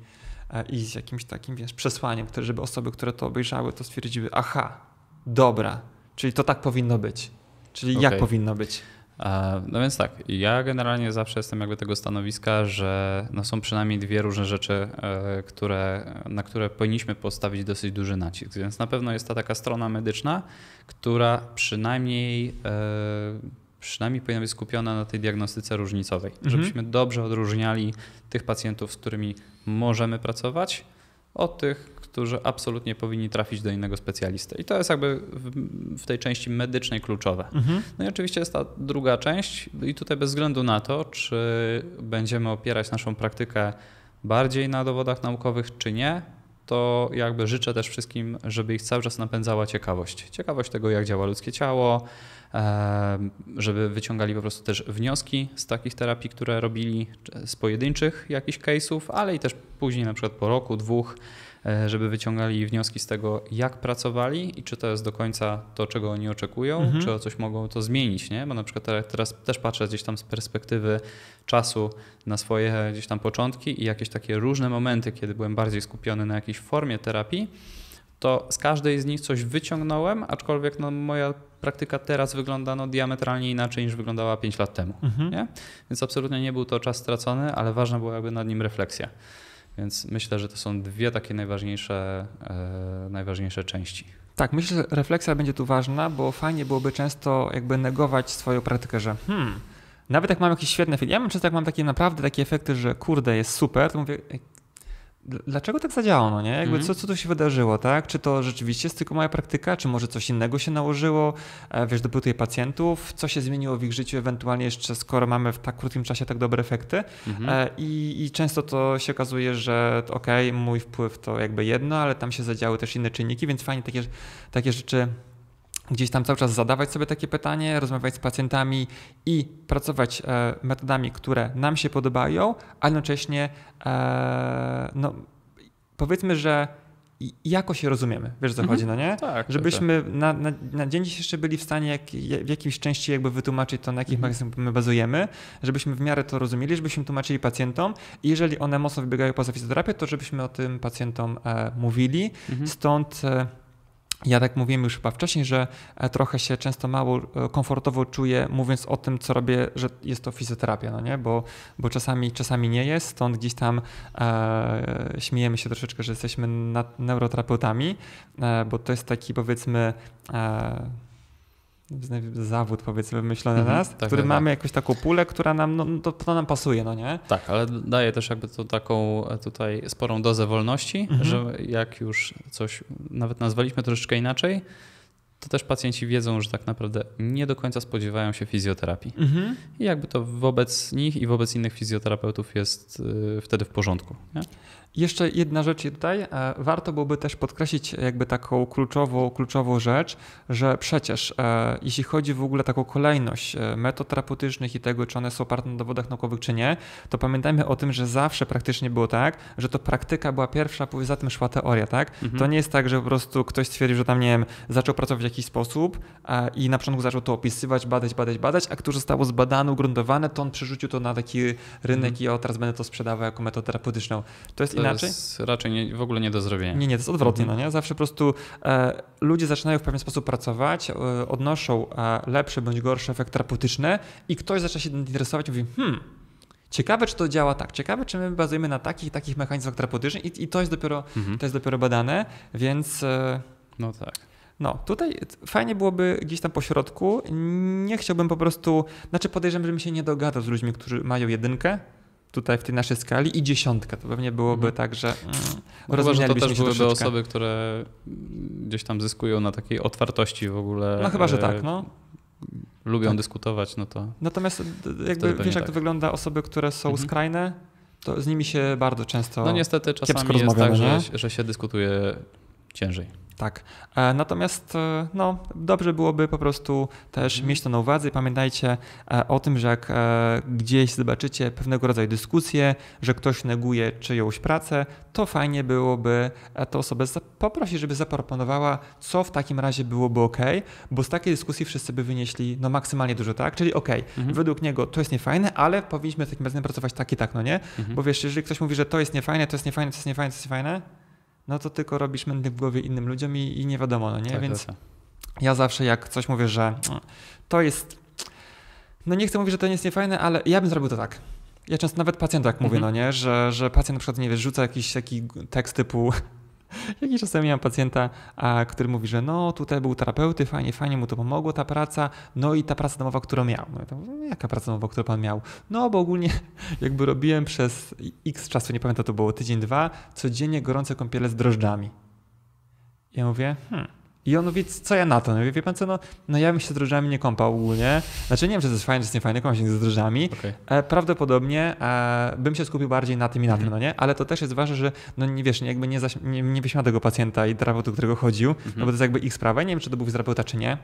i z jakimś takim, wiesz, przesłaniem, które, żeby osoby, które to obejrzały, to stwierdziły, aha, dobra, czyli to tak powinno być. Czyli okay. jak powinno być? No więc tak, ja generalnie zawsze jestem jakby tego stanowiska, że no są przynajmniej dwie różne rzeczy, e, które, na które powinniśmy postawić dosyć duży nacisk. Więc na pewno jest ta taka strona medyczna, która przynajmniej e, przynajmniej powinna być skupiona na tej diagnostyce różnicowej, mhm. żebyśmy dobrze odróżniali tych pacjentów, z którymi możemy pracować, od tych, którzy absolutnie powinni trafić do innego specjalisty. I to jest jakby w, tej części medycznej kluczowe. Mhm. No i oczywiście jest ta druga część, i tutaj bez względu na to, czy będziemy opierać naszą praktykę bardziej na dowodach naukowych, czy nie, to jakby życzę też wszystkim, żeby ich cały czas napędzała ciekawość. Ciekawość tego, jak działa ludzkie ciało, żeby wyciągali po prostu też wnioski z takich terapii, które robili, z pojedynczych jakichś case'ów, ale i też później na przykład po roku, dwóch, E, żeby wyciągali wnioski z tego, jak pracowali i czy to jest do końca to, czego oni oczekują, mhm. czy o coś mogą to zmienić, nie? Bo na przykład teraz też patrzę gdzieś tam z perspektywy czasu na swoje gdzieś tam początki i jakieś takie różne momenty, kiedy byłem bardziej skupiony na jakiejś formie terapii, to z każdej z nich coś wyciągnąłem, aczkolwiek no, moja praktyka teraz wygląda no, diametralnie inaczej niż wyglądała 5 lat temu. Mhm. Nie? Więc absolutnie nie był to czas stracony, ale ważna była jakby nad nim refleksja. Więc myślę, że to są dwie takie najważniejsze, e, najważniejsze części. Tak, myślę, że refleksja będzie tu ważna, bo fajnie byłoby często jakby negować swoją praktykę, że hmm, nawet jak mam jakieś świetne filmy, ja mam często jak mam takie naprawdę takie efekty, że kurde, jest super, to mówię, dlaczego tak zadziałało, no nie? Jakby mm -hmm. co, co tu się wydarzyło, tak? Czy to rzeczywiście jest tylko moja praktyka, czy może coś innego się nałożyło? E, wiesz, tutaj pacjentów, co się zmieniło w ich życiu, ewentualnie jeszcze skoro mamy w tak krótkim czasie tak dobre efekty mm -hmm. I, I, często to się okazuje, że okej, okay, mój wpływ to jakby jedno, ale tam się zadziały też inne czynniki, więc fajnie takie, takie rzeczy gdzieś tam cały czas zadawać sobie takie pytanie, rozmawiać z pacjentami i pracować e, metodami, które nam się podobają, a jednocześnie e, no, powiedzmy, że jako się rozumiemy, wiesz co mhm. chodzi, no nie? Tak, tak, Żebyśmy tak. Na, na, na, dzień dzisiejszy byli w stanie jak, w jakiejś części jakby wytłumaczyć to, na jakich mm my bazujemy, żebyśmy w miarę to rozumieli, żebyśmy tłumaczyli pacjentom i jeżeli one mocno wybiegają poza fizjoterapię, to żebyśmy o tym pacjentom e, mówili. Mhm. Stąd... E, ja tak mówiłem już chyba wcześniej, że e, trochę się często mało e, komfortowo czuję mówiąc o tym, co robię, że jest to fizjoterapia, no nie? Bo, bo czasami, czasami nie jest, stąd gdzieś tam e, śmiejemy się troszeczkę, że jesteśmy nad neuroterapeutami, e, bo to jest taki powiedzmy e, zawód powiedzmy wymyślony mhm, nas, tak, który tak, mamy tak. jakąś taką pulę, która nam, no, no, to, to, nam pasuje, no nie? Tak, ale daje też jakby to taką e, tutaj sporą dozę wolności, mhm. że jak już coś nawet nazwaliśmy troszeczkę inaczej, to też pacjenci wiedzą, że tak naprawdę nie do końca spodziewają się fizjoterapii. Mhm. I jakby to wobec nich i wobec innych fizjoterapeutów jest y, wtedy w porządku. Nie? Jeszcze jedna rzecz tutaj. E, warto byłoby też podkreślić jakby taką kluczową, kluczową rzecz, że przecież e, jeśli chodzi w ogóle o taką kolejność e, metod terapeutycznych i tego, czy one są oparte na dowodach naukowych, czy nie, to pamiętajmy o tym, że zawsze praktycznie było tak, że to praktyka była pierwsza, a za tym szła teoria, tak? Mhm. To nie jest tak, że po prostu ktoś stwierdził, że tam, nie wiem, zaczął pracować jakiś sposób i na początku zaczął to opisywać, badać, badać, badać, a które zostało zbadane, ugruntowane, to on przerzucił to na taki rynek mm. i o, teraz będę to sprzedawał jako metodę terapeutyczną. To jest to inaczej? Jest raczej nie, w ogóle nie do zrobienia. Nie, nie, to jest odwrotnie, mm. no nie? Zawsze po prostu e, ludzie zaczynają w pewien sposób pracować, e, odnoszą e, bądź gorsze efekty terapeutyczne i ktoś zaczyna się interesować i mówi, hmm, Ciekawe, czy to działa tak. Ciekawe, czy my bazujemy na takich takich mechanizmach terapeutycznych i, i to, jest dopiero, mhm. to jest dopiero badane, więc. E, no tak. No, tutaj fajnie byłoby gdzieś tam po środku. Nie chciałbym po prostu, znaczy podejrzewam, żebym się nie dogadał z ludźmi, którzy mają jedynkę, tutaj w tej naszej skali i dziesiątka. To pewnie byłoby mhm. tak, że mm, no chyba, że to też byłyby troszeczkę. osoby, które gdzieś tam zyskują na takiej otwartości w ogóle. No chyba, że tak, e, no. Lubią tak. dyskutować, no to. Natomiast e, jakby wiesz, jak tak. to wygląda osoby, które są mhm. skrajne, to z nimi się bardzo często. No niestety czasami jest tak, że, że się dyskutuje ciężej. Tak. E, natomiast e, no, dobrze byłoby po prostu też mhm. mieć to na uwadze i pamiętajcie e, o tym, że jak gdzieś zobaczycie pewnego rodzaju dyskusję, że ktoś neguje czyjąś pracę, to fajnie byłoby tę osobę poprosić, żeby zaproponowała, co w takim razie byłoby ok, bo z takiej dyskusji wszyscy by wynieśli no, maksymalnie dużo, tak? Czyli ok, mhm. według niego to jest niefajne, ale powinniśmy w takim razie pracować tak i tak, no nie? Mhm. Bo wiesz, jeżeli ktoś mówi, że to jest niefajne, to jest niefajne, to jest niefajne, to jest niefajne, to jest niefajne no to tylko robisz mętny w głowie innym ludziom i, i nie wiadomo, no nie? Tak, Więc tak. tak. ja zawsze jak coś mówię, że mm, to jest, no nie chcę mówić, że to nie jest niefajne, ale ja bym zrobił to tak. Ja często nawet pacjentom tak mówię, mhm. no nie, że, że pacjent na przykład, nie wiesz, rzuca jakiś taki tekst typu Jakiś (laughs) czasem miałem pacjenta, a, który mówi, że no tutaj był terapeuty, fajnie, fajnie mu to pomogło ta praca, no i ta praca domowa, którą miał. No, no jaka praca domowa, którą pan miał? No bo ogólnie (laughs) jakby robiłem przez x czasu, nie pamiętam to było tydzień, dwa, codziennie gorące kąpiele z drożdżami. Ja mówię, hmm, i on mówi, co ja na to? No, wie pan co, no, no ja bym się z drożdżami nie kąpał ogólnie. Znaczy nie wiem, czy to jest fajne, czy jest niefajne, kąpam się z drożdżami. Okay. E, prawdopodobnie e, bym się skupił bardziej na tym i na tym, mm-hmm. no nie? Ale to też jest ważne, że no nie wiesz, nie, jakby nie, zaś, nie, nie wyśmiał tego pacjenta i terapeuty, do którego chodził, mm-hmm. no bo to jest jakby ich sprawa. Nie wiem, czy to był terapeuta, czy nie.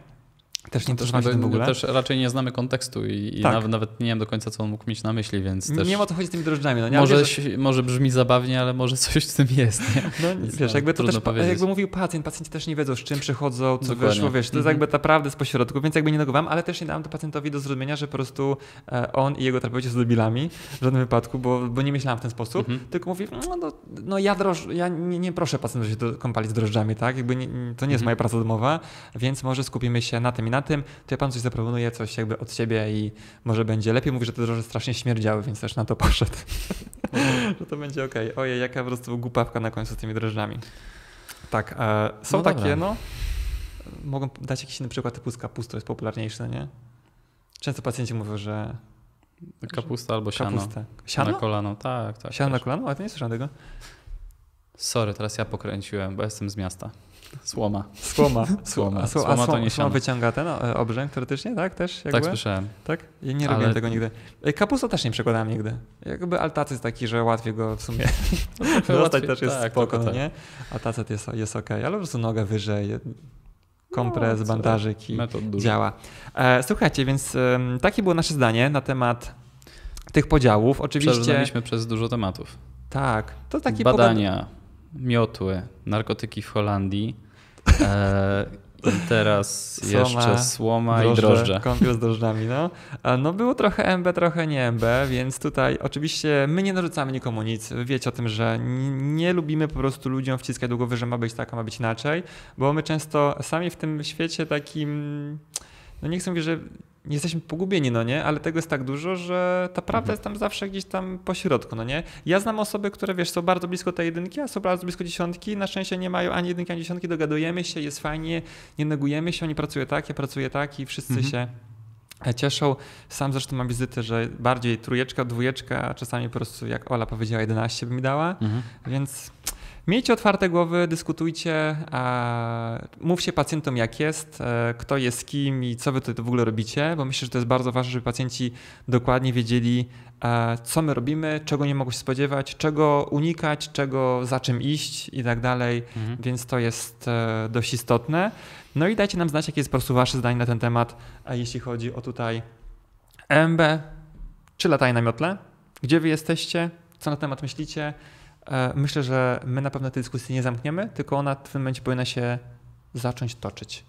Też nie znaczy, też, nie, w ogóle. też raczej nie znamy kontekstu i, tak. i nawet, nawet, nie wiem do końca, co on mógł mieć na myśli, więc też... Nie ma o to chodzi z tymi drożdżami. No, nie? Może, wiesz, może brzmi zabawnie, ale może coś w tym jest. Nie? No, (laughs) wiesz, no, jakby to też, jakby mówił pacjent, pacjenci też nie wiedzą, z czym przychodzą, co Dokładnie. wyszło, wiesz, to jest mhm. jakby ta prawda z pośrodku, więc jakby nie negowałem, ale też nie dałem to pacjentowi do zrozumienia, że po prostu e, on i jego terapeuci są debilami w żadnym wypadku, bo, bo nie myślałem w ten sposób, mhm. tylko mówi, no, mm, no, no ja, droż, ja nie, nie proszę pacjenta, żeby się kąpali z drożdżami, tak? Jakby nie, to nie jest mhm. moja praca domowa, więc może skupimy się na tym na tym, to ja panu coś zaproponuję, coś jakby od siebie i może będzie lepiej. Mówi, że te droże strasznie śmierdziały, więc też na to (laughs) poszedł. Mhm. że to będzie okej. Okay. Ojej, jaka po prostu głupawka na końcu z tymi drożdżami. Tak, e, są no takie, no. Mogą dać jakiś inny przykład, typu z kapustą jest popularniejsze, nie? Często pacjenci mówią, że Kapusta albo siano. Kapusta. Siano? Na kolano, tak, tak. Siano też. na kolano? A to nie słyszałem tego. Sorry, teraz ja pokręciłem, bo jestem z miasta. Słoma. Słoma. (laughs) Słoma. a, słoma, to nie słoma wyciąga ten e, obrzęk teoretycznie, tak? Też jakby? Tak słyszałem. Tak? Ja nie robiłem Ale... tego nigdy. E, kapusta też nie przekładałem nigdy. Jakby altacet jest taki, że łatwiej go w sumie dostać (laughs) (laughs) też jest tak, spoko, tak. nie? Altacet jest, jest OK. Ale po prostu nogę wyżej, kompres, no, bandażyk e, działa. słuchajcie, więc takie było nasze zdanie na temat tych podziałów. Oczywiście... Przerwaliśmy przez dużo tematów. Tak, to takie badania miotły, narkotyki w Holandii. E, i (laughs) teraz słoma, jeszcze słoma drożdże, i drożdże. Kąpiel z (laughs) drożdżami, no. No było trochę MB, trochę nie MB, więc tutaj oczywiście my nie narzucamy nikomu nic. Wiecie o tym, że nie lubimy po prostu ludziom wciskać do głowy, że ma być tak, a ma być inaczej, bo my często sami w tym świecie takim no nie chcę mówić, że jesteśmy pogubieni, no nie, ale tego jest tak dużo, że ta prawda mhm. jest tam zawsze gdzieś tam po środku, no nie. Ja znam osoby, które wiesz, są bardzo blisko tej jedynki, a są bardzo blisko dziesiątki, na szczęście nie mają ani jedynki, ani dziesiątki, dogadujemy się, jest fajnie, nie negujemy się, oni pracują tak, ja pracuję tak i wszyscy mhm. się e, cieszą. Sam zresztą mam wizyty, że bardziej trójeczka, dwójeczka, a czasami po prostu, jak Ola powiedziała, 11 by mi dała, mhm. więc Miejcie otwarte głowy, dyskutujcie, mówcie pacjentom jak jest, e, kto jest z kim i co wy tutaj w ogóle robicie, bo myślę, że to jest bardzo ważne, żeby pacjenci dokładnie wiedzieli, e, co my robimy, czego nie mogą się spodziewać, czego unikać, czego za czym iść i tak dalej, mhm. więc to jest e, dość istotne. No i dajcie nam znać, jakie jest po prostu wasze zdanie na ten temat, jeśli chodzi o tutaj EMB, czy lataj na miotle, gdzie wy jesteście, co na temat myślicie, E, myślę, że my na pewno tej dyskusji nie zamkniemy, tylko ona w tym momencie powinna się zacząć toczyć.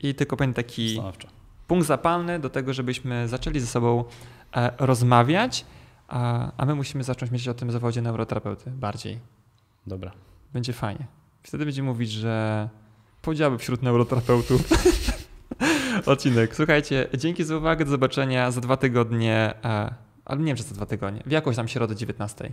I tylko pewien taki Stanowczo. punkt zapalny do tego, żebyśmy zaczęli ze sobą e, rozmawiać, a, my musimy zacząć myśleć o tym zawodzie neuroterapeuty bardziej. Dobra. Będzie fajnie. Wtedy będziemy mówić, że podziały wśród neuroterapeutów. (laughs) Odcinek. Słuchajcie, dzięki za uwagę, do zobaczenia za dwa tygodnie, e, ale nie wiem, czy za dwa tygodnie, w jakąś tam środę 19.